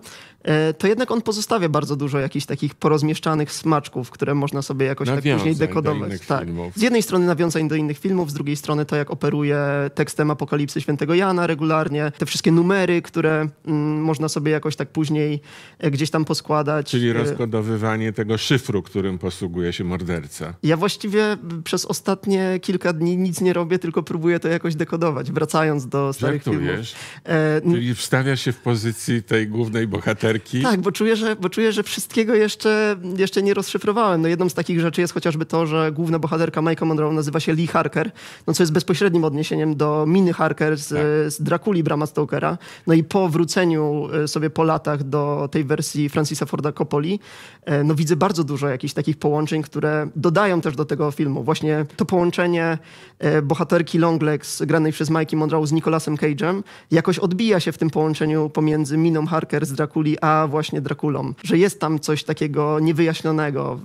S2: y, to jednak on pozostawia bardzo dużo jakichś takich porozmieszczanych smaczków, które można sobie jakoś tak nawiązań tak później dekodować. Tak. Z jednej strony nawiązań do innych filmów, z drugiej strony to, jak operuje tekstem Apokalipsy Świętego Jana regularnie, te wszystkie numery, które mm, można sobie jakoś tak później e, gdzieś tam poskładać. Czyli e,
S1: rozkodowywanie tego szyfru lustru, którym posługuje się morderca.
S2: Ja właściwie przez ostatnie kilka dni nic nie robię, tylko próbuję to jakoś dekodować, wracając do starych Żartujesz? filmów. E,
S1: Czyli wstawia się w pozycji tej głównej bohaterki? Tak, bo
S2: czuję, że, bo czuję, że wszystkiego jeszcze, jeszcze nie rozszyfrowałem. No jedną z takich rzeczy jest chociażby to, że główna bohaterka Mike'a Monroe nazywa się Lee Harker, no co jest bezpośrednim odniesieniem do Miny Harker z, tak. z Drakuli Brama Stokera. No i po wróceniu e, sobie po latach do tej wersji Francisa Forda Coppoli, e, no widzę bardzo dużo dużo jakichś takich połączeń, które dodają też do tego filmu. Właśnie to połączenie e, bohaterki Longlegs granej przez Mikey Monroe z Nicolasem Cage'em jakoś odbija się w tym połączeniu pomiędzy Miną Harker z Drakuli, a właśnie Drakulą. Że jest tam coś takiego niewyjaśnionego.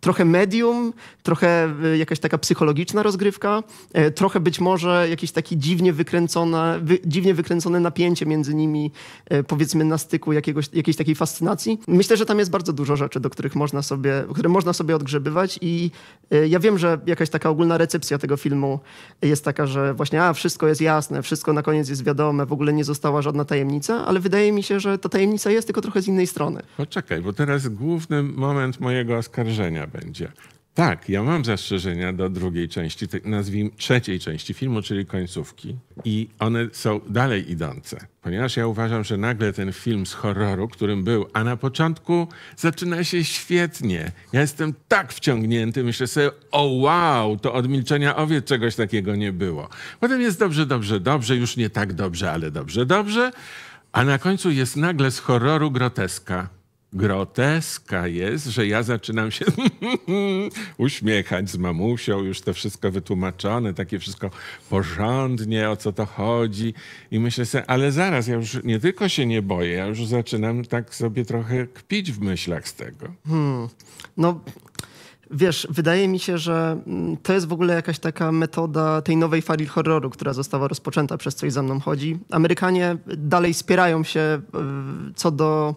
S2: Trochę medium, trochę e, jakaś taka psychologiczna rozgrywka, e, trochę być może jakiś taki dziwnie wykręcone, wy, dziwnie wykręcone napięcie między nimi, powiedzmy na styku jakiegoś, jakiejś takiej fascynacji. Myślę, że tam jest bardzo dużo rzeczy, do których można sobie sobie, które można sobie odgrzebywać i e, ja wiem, że jakaś taka ogólna recepcja tego filmu jest taka, że właśnie a, wszystko jest jasne, wszystko na koniec jest wiadome, w ogóle nie została żadna tajemnica, ale wydaje mi się, że ta tajemnica jest tylko trochę z innej strony.
S1: Poczekaj, no bo teraz główny moment mojego oskarżenia będzie. Tak, ja mam zastrzeżenia do drugiej części, nazwijmy trzeciej części filmu, czyli końcówki. I one są dalej idące, ponieważ ja uważam, że nagle ten film z horroru, którym był, a na początku zaczyna się świetnie. Ja jestem tak wciągnięty, myślę sobie, o wow, to od milczenia owiec czegoś takiego nie było. Potem jest dobrze, dobrze, dobrze, już nie tak dobrze, ale dobrze, dobrze. A na końcu jest nagle z horroru groteska groteska jest, że ja zaczynam się uśmiechać z mamusią, już to wszystko wytłumaczone, takie wszystko porządnie, o co to chodzi. I myślę sobie, ale zaraz, ja już nie tylko się nie boję, ja już
S2: zaczynam tak sobie trochę kpić
S1: w myślach z tego.
S2: Hmm. No, wiesz, wydaje mi się, że mm, to jest w ogóle jakaś taka metoda tej nowej fali horroru, która została rozpoczęta przez Coś za mną chodzi. Amerykanie dalej spierają się co do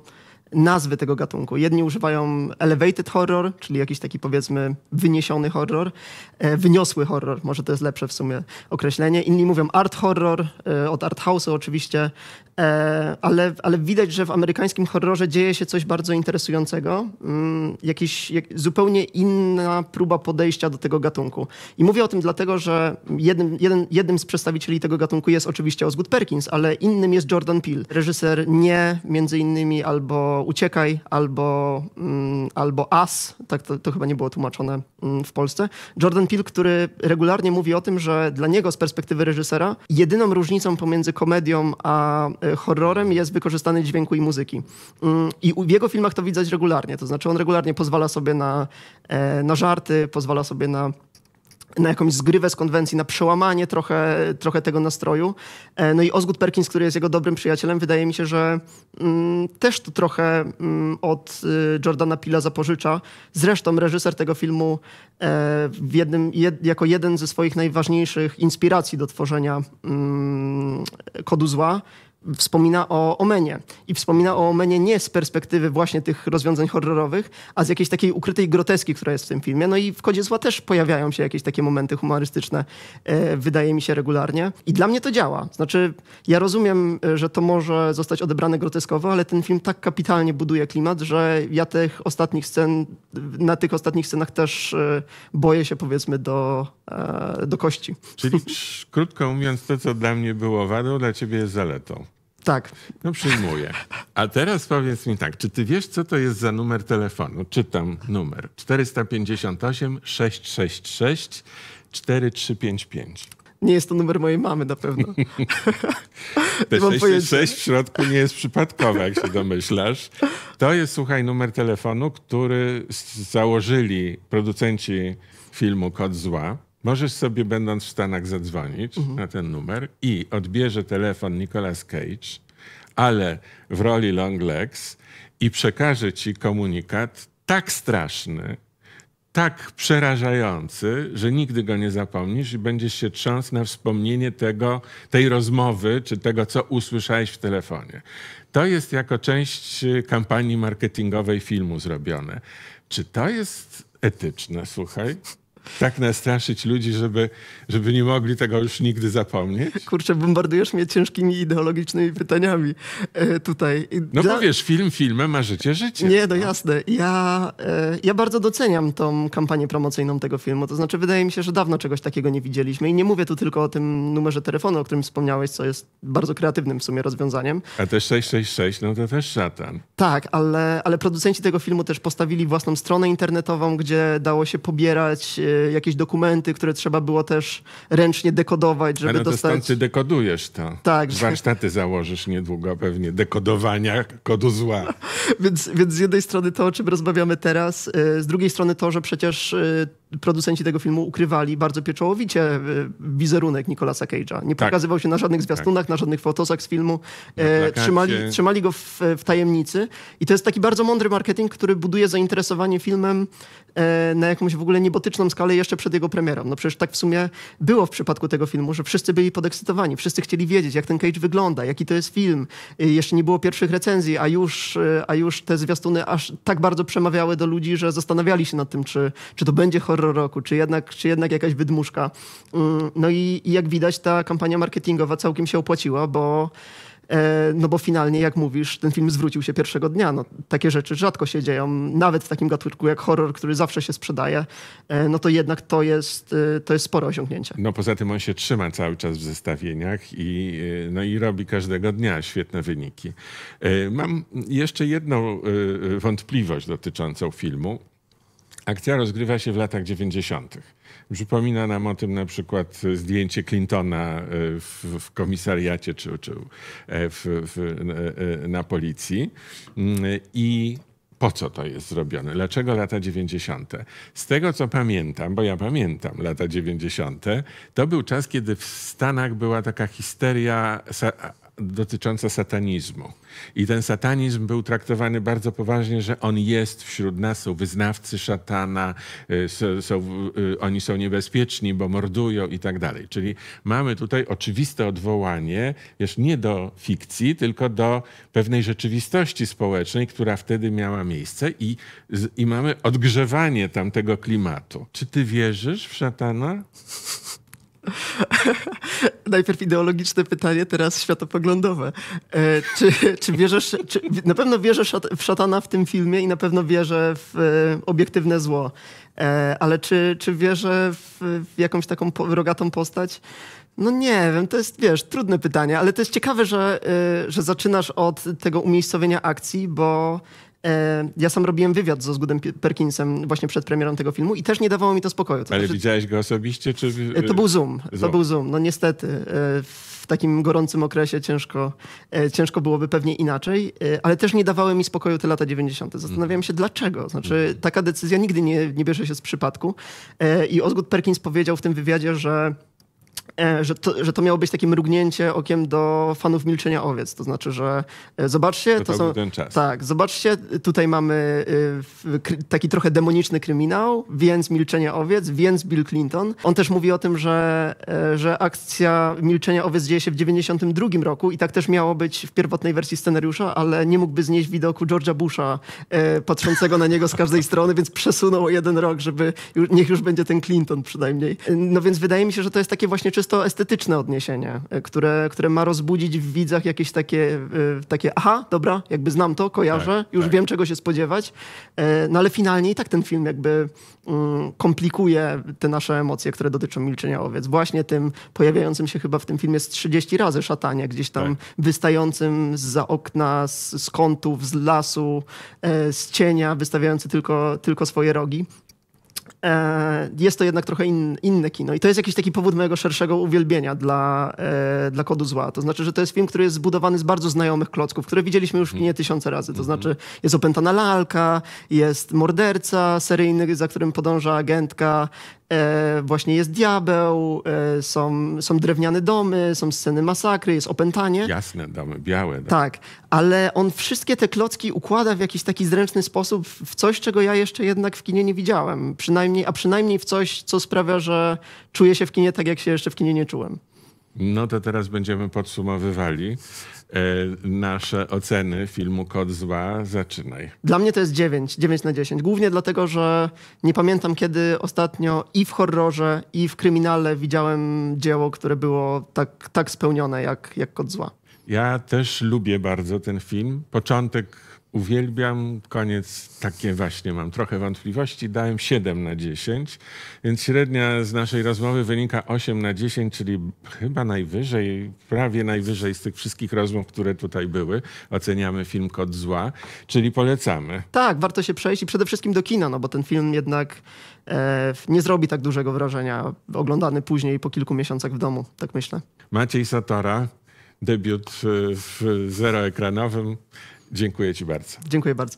S2: nazwy tego gatunku. Jedni używają elevated horror, czyli jakiś taki powiedzmy wyniesiony horror, e, wyniosły horror, może to jest lepsze w sumie określenie. Inni mówią art horror, e, od art house'u oczywiście, e, ale, ale widać, że w amerykańskim horrorze dzieje się coś bardzo interesującego, mm, jakiś, jak, zupełnie inna próba podejścia do tego gatunku. I mówię o tym dlatego, że jednym, jeden, jednym z przedstawicieli tego gatunku jest oczywiście Osgood Perkins, ale innym jest Jordan Peele, reżyser nie między innymi albo uciekaj, albo, mm, albo as, tak to, to, chyba nie było tłumaczone mm, w Polsce. Jordan Peele, który regularnie mówi o tym, że dla niego z perspektywy reżysera jedyną różnicą pomiędzy komedią a e, horrorem jest wykorzystanie dźwięku i muzyki. Mm, I w jego filmach to widać regularnie, to znaczy on regularnie pozwala sobie na, e, na żarty, pozwala sobie na na jakąś zgrywę z konwencji, na przełamanie trochę, trochę tego nastroju. E, no i Osgood Perkins, który jest jego dobrym przyjacielem, wydaje mi się, że mm, też to trochę mm, od y, Jordana Pila zapożycza. Zresztą reżyser tego filmu e, jednym, jed, jako jeden ze swoich najważniejszych inspiracji do tworzenia mm, kodu zła wspomina o Omenie. I wspomina o Omenie nie z perspektywy właśnie tych rozwiązań horrorowych, a z jakiejś takiej ukrytej groteski, która jest w tym filmie. No i w Kodzie Zła też pojawiają się jakieś takie momenty humorystyczne, e, wydaje mi się, regularnie. I dla mnie to działa. Znaczy, ja rozumiem, e, że to może zostać odebrane groteskowo, ale ten film tak kapitalnie buduje klimat, że ja tych ostatnich scen, na tych ostatnich scenach też e, boję się, powiedzmy, do, e, do kości.
S1: Czyli krótko mówiąc, to, co dla mnie było wadą, dla ciebie jest zaletą. Tak. No przyjmuję. A teraz powiedz mi tak, czy ty wiesz, co to jest za numer telefonu? Czytam numer 458 666 4355.
S2: Nie jest to numer mojej mamy na pewno. Te 666 w
S1: środku nie jest przypadkowe, jak się domyślasz. To jest, słuchaj, numer telefonu, który założyli producenci filmu Kod Zła. Możesz sobie, będąc w Stanach, zadzwonić mhm. na ten numer i odbierze telefon Nicolas Cage, ale w roli Longlegs i przekaże ci komunikat tak straszny, tak przerażający, że nigdy go nie zapomnisz i będziesz się trząsł na wspomnienie tego, tej rozmowy czy tego, co usłyszałeś w telefonie. To jest jako część y, kampanii marketingowej filmu zrobione. Czy to jest etyczne, słuchaj? tak nastraszyć ludzi, żeby, żeby nie mogli tego już nigdy zapomnieć?
S2: Kurczę, bombardujesz mnie ciężkimi ideologicznymi pytaniami e, tutaj. No bo
S1: powiesz, film filmem, a życie życie. Nie, no, no.
S2: jasne. Ja, e, ja bardzo doceniam tą kampanię promocyjną tego filmu. To znaczy wydaje mi się, że dawno czegoś takiego nie widzieliśmy i nie mówię tu tylko o tym numerze telefonu, o którym wspomniałeś, co jest bardzo kreatywnym w sumie rozwiązaniem.
S1: A też 666, no to też szatan.
S2: Tak, ale, ale producenci tego filmu też postawili własną stronę internetową, gdzie dało się pobierać... E, jakieś dokumenty, które trzeba było też ręcznie dekodować, żeby no to dostać...
S1: ty dekodujesz to. Tak. Warsztaty założysz niedługo pewnie, dekodowania kodu zła.
S2: więc, więc z jednej strony to, o czym rozmawiamy teraz, y, z drugiej strony to, że przecież y, producenci tego filmu ukrywali bardzo pieczołowicie e, wizerunek Nicolasa Cage'a. Nie tak. pokazywał się na żadnych tak. zwiastunach, tak. na żadnych fotosach z filmu. E, trzymali, trzymali go w, w, tajemnicy. I to jest taki bardzo mądry marketing, który buduje zainteresowanie filmem e, na jakąś w ogóle niebotyczną skalę jeszcze przed jego premierą. No przecież tak w sumie było w przypadku tego filmu, że wszyscy byli podekscytowani, wszyscy chcieli wiedzieć, jak ten Cage wygląda, jaki to jest film. E, jeszcze nie było pierwszych recenzji, a już, e, a już te zwiastuny aż tak bardzo przemawiały do ludzi, że zastanawiali się nad tym, czy, czy to będzie horror horror roku, czy jednak, czy jednak jakaś wydmuszka. Mm, no i, i jak widać ta kampania marketingowa całkiem się opłaciła, bo e, no bo finalnie, jak mówisz, ten film zwrócił się pierwszego dnia. No, takie rzeczy rzadko się dzieją, nawet w takim gatunku jak horror, który zawsze się sprzedaje, e, no to jednak to jest, e, to jest spore osiągnięcie.
S1: No poza tym on się trzyma cały czas w zestawieniach i, no i robi każdego dnia świetne wyniki. Mam jeszcze jedną wątpliwość dotyczącą filmu. Akcja rozgrywa się w latach 90. Przypomina nam o tym na przykład e, zdjęcie Clintona e, w, w komisariacie czy, czy e, w, w, na policji. Mm, I po co to jest zrobione? Dlaczego lata 90.? Z tego co pamiętam, bo ja pamiętam lata 90., to był czas, kiedy w Stanach była taka histeria dotycząca satanizmu. I ten satanizm był traktowany bardzo poważnie, że on jest wśród nas, są wyznawcy szatana, y, są, są, y, oni są niebezpieczni, bo mordują i tak dalej. Czyli mamy tutaj oczywiste odwołanie już nie do fikcji, tylko do pewnej rzeczywistości społecznej, która wtedy miała miejsce i, i mamy odgrzewanie tamtego klimatu. Czy ty wierzysz w szatana?
S2: Najpierw ideologiczne pytanie, teraz światopoglądowe. E, czy, czy wierzysz, czy, na pewno wierzę w szatana w tym filmie i na pewno wierzę w e, obiektywne zło, e, ale czy, czy wierzę w, w jakąś taką rogatą postać? No nie wiem, to jest, wiesz, trudne pytanie, ale to jest ciekawe, że, e, że zaczynasz od tego umiejscowienia akcji, bo E, ja sam robiłem wywiad z Ozgudem Perkinsem właśnie przed premierą tego filmu i też nie dawało mi to spokoju. To Ale znaczy,
S1: widziałeś go osobiście? Czy... E, to był Zoom. Zoom. To był
S2: Zoom. No niestety e, w takim gorącym okresie ciężko, ciężko byłoby pewnie inaczej, ale też nie dawały mi spokoju te lata 90. Zastanawiałem się dlaczego. Znaczy mhm. taka decyzja nigdy nie, nie bierze się z przypadku i Osgood Perkins powiedział w tym wywiadzie, że E, że to, że to miało być takie mrugnięcie okiem do fanów Milczenia Owiec. To znaczy, że e, zobaczcie, to są, tak, zobaczcie, tutaj mamy e, taki trochę demoniczny kryminał, więc Milczenie Owiec, więc Bill Clinton. On też mówi o tym, że, że akcja Milczenia Owiec dzieje się w 92 roku i tak też miało być w pierwotnej wersji scenariusza, ale nie mógłby znieść widoku George'a Busha patrzącego na niego z każdej strony, więc przesunął o jeden rok, żeby niech już będzie ten Clinton przynajmniej. No więc wydaje mi się, że to jest takie właśnie czyste to estetyczne odniesienie, e, które, które ma rozbudzić w widzach jakieś takie, e, takie aha, dobra, jakby znam to, kojarzę, tak, już tak. wiem czego się spodziewać. E, no ale finalnie i tak ten film jakby mm, komplikuje te nasze emocje, które dotyczą milczenia owiec. Właśnie tym pojawiającym się chyba w tym filmie z 30 razy szatanie, gdzieś tam tak. wystającym za okna, z, z kątów, z lasu, z cienia, wystawiający tylko, tylko swoje rogi. E, jest to jednak trochę in, inne kino. I to jest jakiś taki powód mojego szerszego uwielbienia dla, e, dla kodu zła. To znaczy, że to jest film, który jest zbudowany z bardzo znajomych klocków, które widzieliśmy już w kinie tysiące razy. To mhm. znaczy, jest opętana lalka, jest morderca seryjny, za którym podąża agentka, E, właśnie jest diabeł, e, są, są drewniane domy, są sceny masakry, jest opętanie. Jasne, domy białe. Tak. tak, ale on wszystkie te klocki układa w jakiś taki zręczny sposób, w coś, czego ja jeszcze jednak w kinie nie widziałem. Przynajmniej, a przynajmniej w coś, co sprawia, że czuję się w kinie tak, jak się jeszcze w kinie nie czułem.
S1: No to teraz będziemy podsumowywali. E, nasze oceny filmu Kod Zła. Zaczynaj.
S2: Dla mnie to jest 9, 9 na 10. Głównie dlatego, że nie pamiętam kiedy ostatnio i w horrorze, i w kryminale widziałem dzieło, które było tak, tak spełnione jak, jak Kod Zła.
S1: Ja też lubię bardzo ten film. Początek uwielbiam. Koniec, takie właśnie mam trochę wątpliwości. Dałem 7 na 10, więc średnia z naszej rozmowy wynika 8 na 10, czyli chyba najwyżej, prawie najwyżej z tych wszystkich rozmów, które tutaj były. Oceniamy film Kod Zła, czyli polecamy.
S2: Tak, warto się przejść i przede wszystkim do kina, no bo ten film jednak e, nie zrobi tak dużego wrażenia, oglądany później po kilku miesiącach w domu, tak myślę.
S1: Maciej Satora, debiut e, w zeroekranowym. Dziękuję Ci bardzo. Dziękuję bardzo.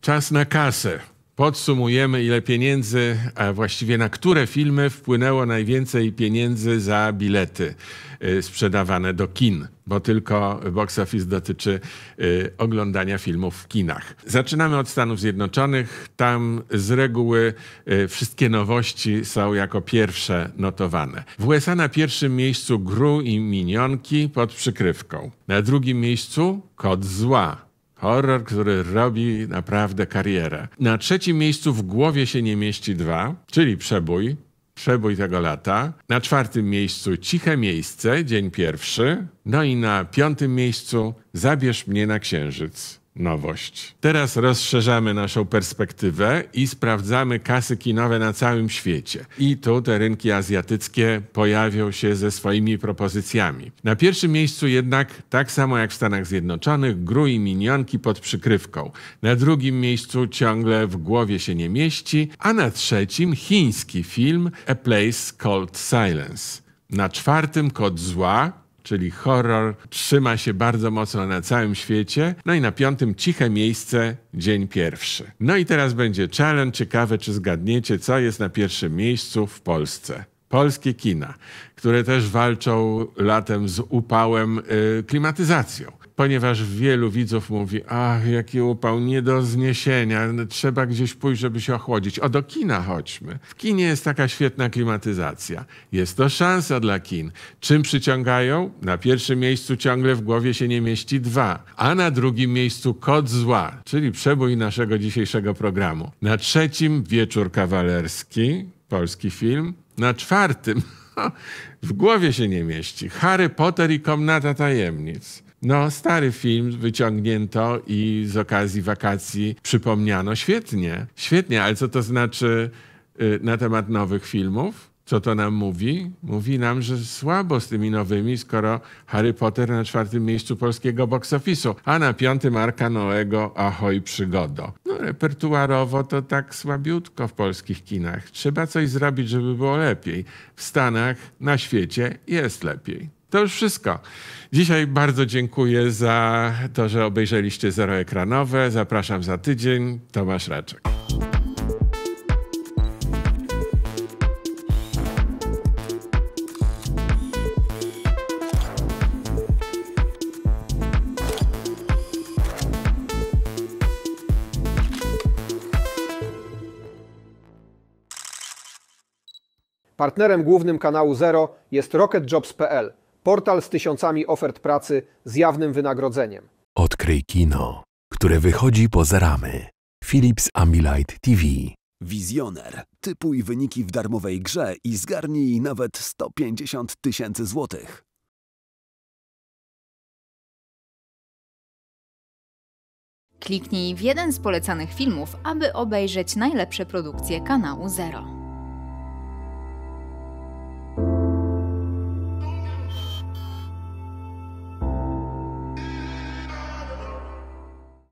S1: Czas na kasę. Podsumujemy, ile pieniędzy, a właściwie na które filmy wpłynęło najwięcej pieniędzy za bilety y, sprzedawane do kin, bo tylko box office dotyczy y, oglądania filmów w kinach. Zaczynamy od Stanów Zjednoczonych. Tam z reguły y, wszystkie nowości są jako pierwsze notowane. W USA na pierwszym miejscu Gru i Minionki pod przykrywką. Na drugim miejscu Kod Zła Horror, który robi naprawdę karierę. Na trzecim miejscu w głowie się nie mieści dwa, czyli przebój, przebój tego lata. Na czwartym miejscu Ciche Miejsce, dzień pierwszy. No i na piątym miejscu Zabierz mnie na księżyc nowość. Teraz rozszerzamy naszą perspektywę i sprawdzamy kasy kinowe na całym świecie. I tu te rynki azjatyckie pojawią się ze swoimi propozycjami. Na pierwszym miejscu jednak, tak samo jak w Stanach Zjednoczonych, gru i minionki pod przykrywką. Na drugim miejscu ciągle w głowie się nie mieści, a na trzecim chiński film A Place Called Silence. Na czwartym kod zła, czyli horror, trzyma się bardzo mocno na całym świecie. No i na piątym ciche miejsce, dzień pierwszy. No i teraz będzie challenge. Ciekawe, czy zgadniecie, co jest na pierwszym miejscu w Polsce polskie kina, które też walczą latem z upałem y, klimatyzacją ponieważ wielu widzów mówi, ach, jaki upał, nie do zniesienia, trzeba gdzieś pójść, żeby się ochłodzić. O, do kina chodźmy. W kinie jest taka świetna klimatyzacja. Jest to szansa dla kin. Czym przyciągają? Na pierwszym miejscu ciągle w głowie się nie mieści dwa, a na drugim miejscu Kod Zła, czyli przebój naszego dzisiejszego programu. Na trzecim Wieczór Kawalerski, polski film. Na czwartym... w głowie się nie mieści. Harry Potter i Komnata Tajemnic. No, stary film wyciągnięto i z okazji wakacji przypomniano. Świetnie, świetnie, ale co to znaczy y, na temat nowych filmów? Co to nam mówi? Mówi nam, że słabo z tymi nowymi, skoro Harry Potter na czwartym miejscu polskiego box office'u, a na piątym Arka Noego Ahoj Przygodo. No repertuarowo to tak słabiutko w polskich kinach. Trzeba coś zrobić, żeby było lepiej. W Stanach, na świecie jest lepiej. To już wszystko. Dzisiaj bardzo dziękuję za to, że obejrzeliście Zero Ekranowe. Zapraszam za tydzień. Tomasz Raczek.
S2: Partnerem głównym kanału Zero jest RocketJobs.pl Portal z tysiącami ofert pracy z jawnym wynagrodzeniem.
S1: Odkryj kino, które wychodzi poza ramy. Philips Ambilight TV.
S2: Wizjoner. Typuj wyniki w darmowej grze i zgarnij nawet 150 tysięcy złotych.
S3: Kliknij w jeden z polecanych filmów, aby obejrzeć najlepsze produkcje kanału Zero.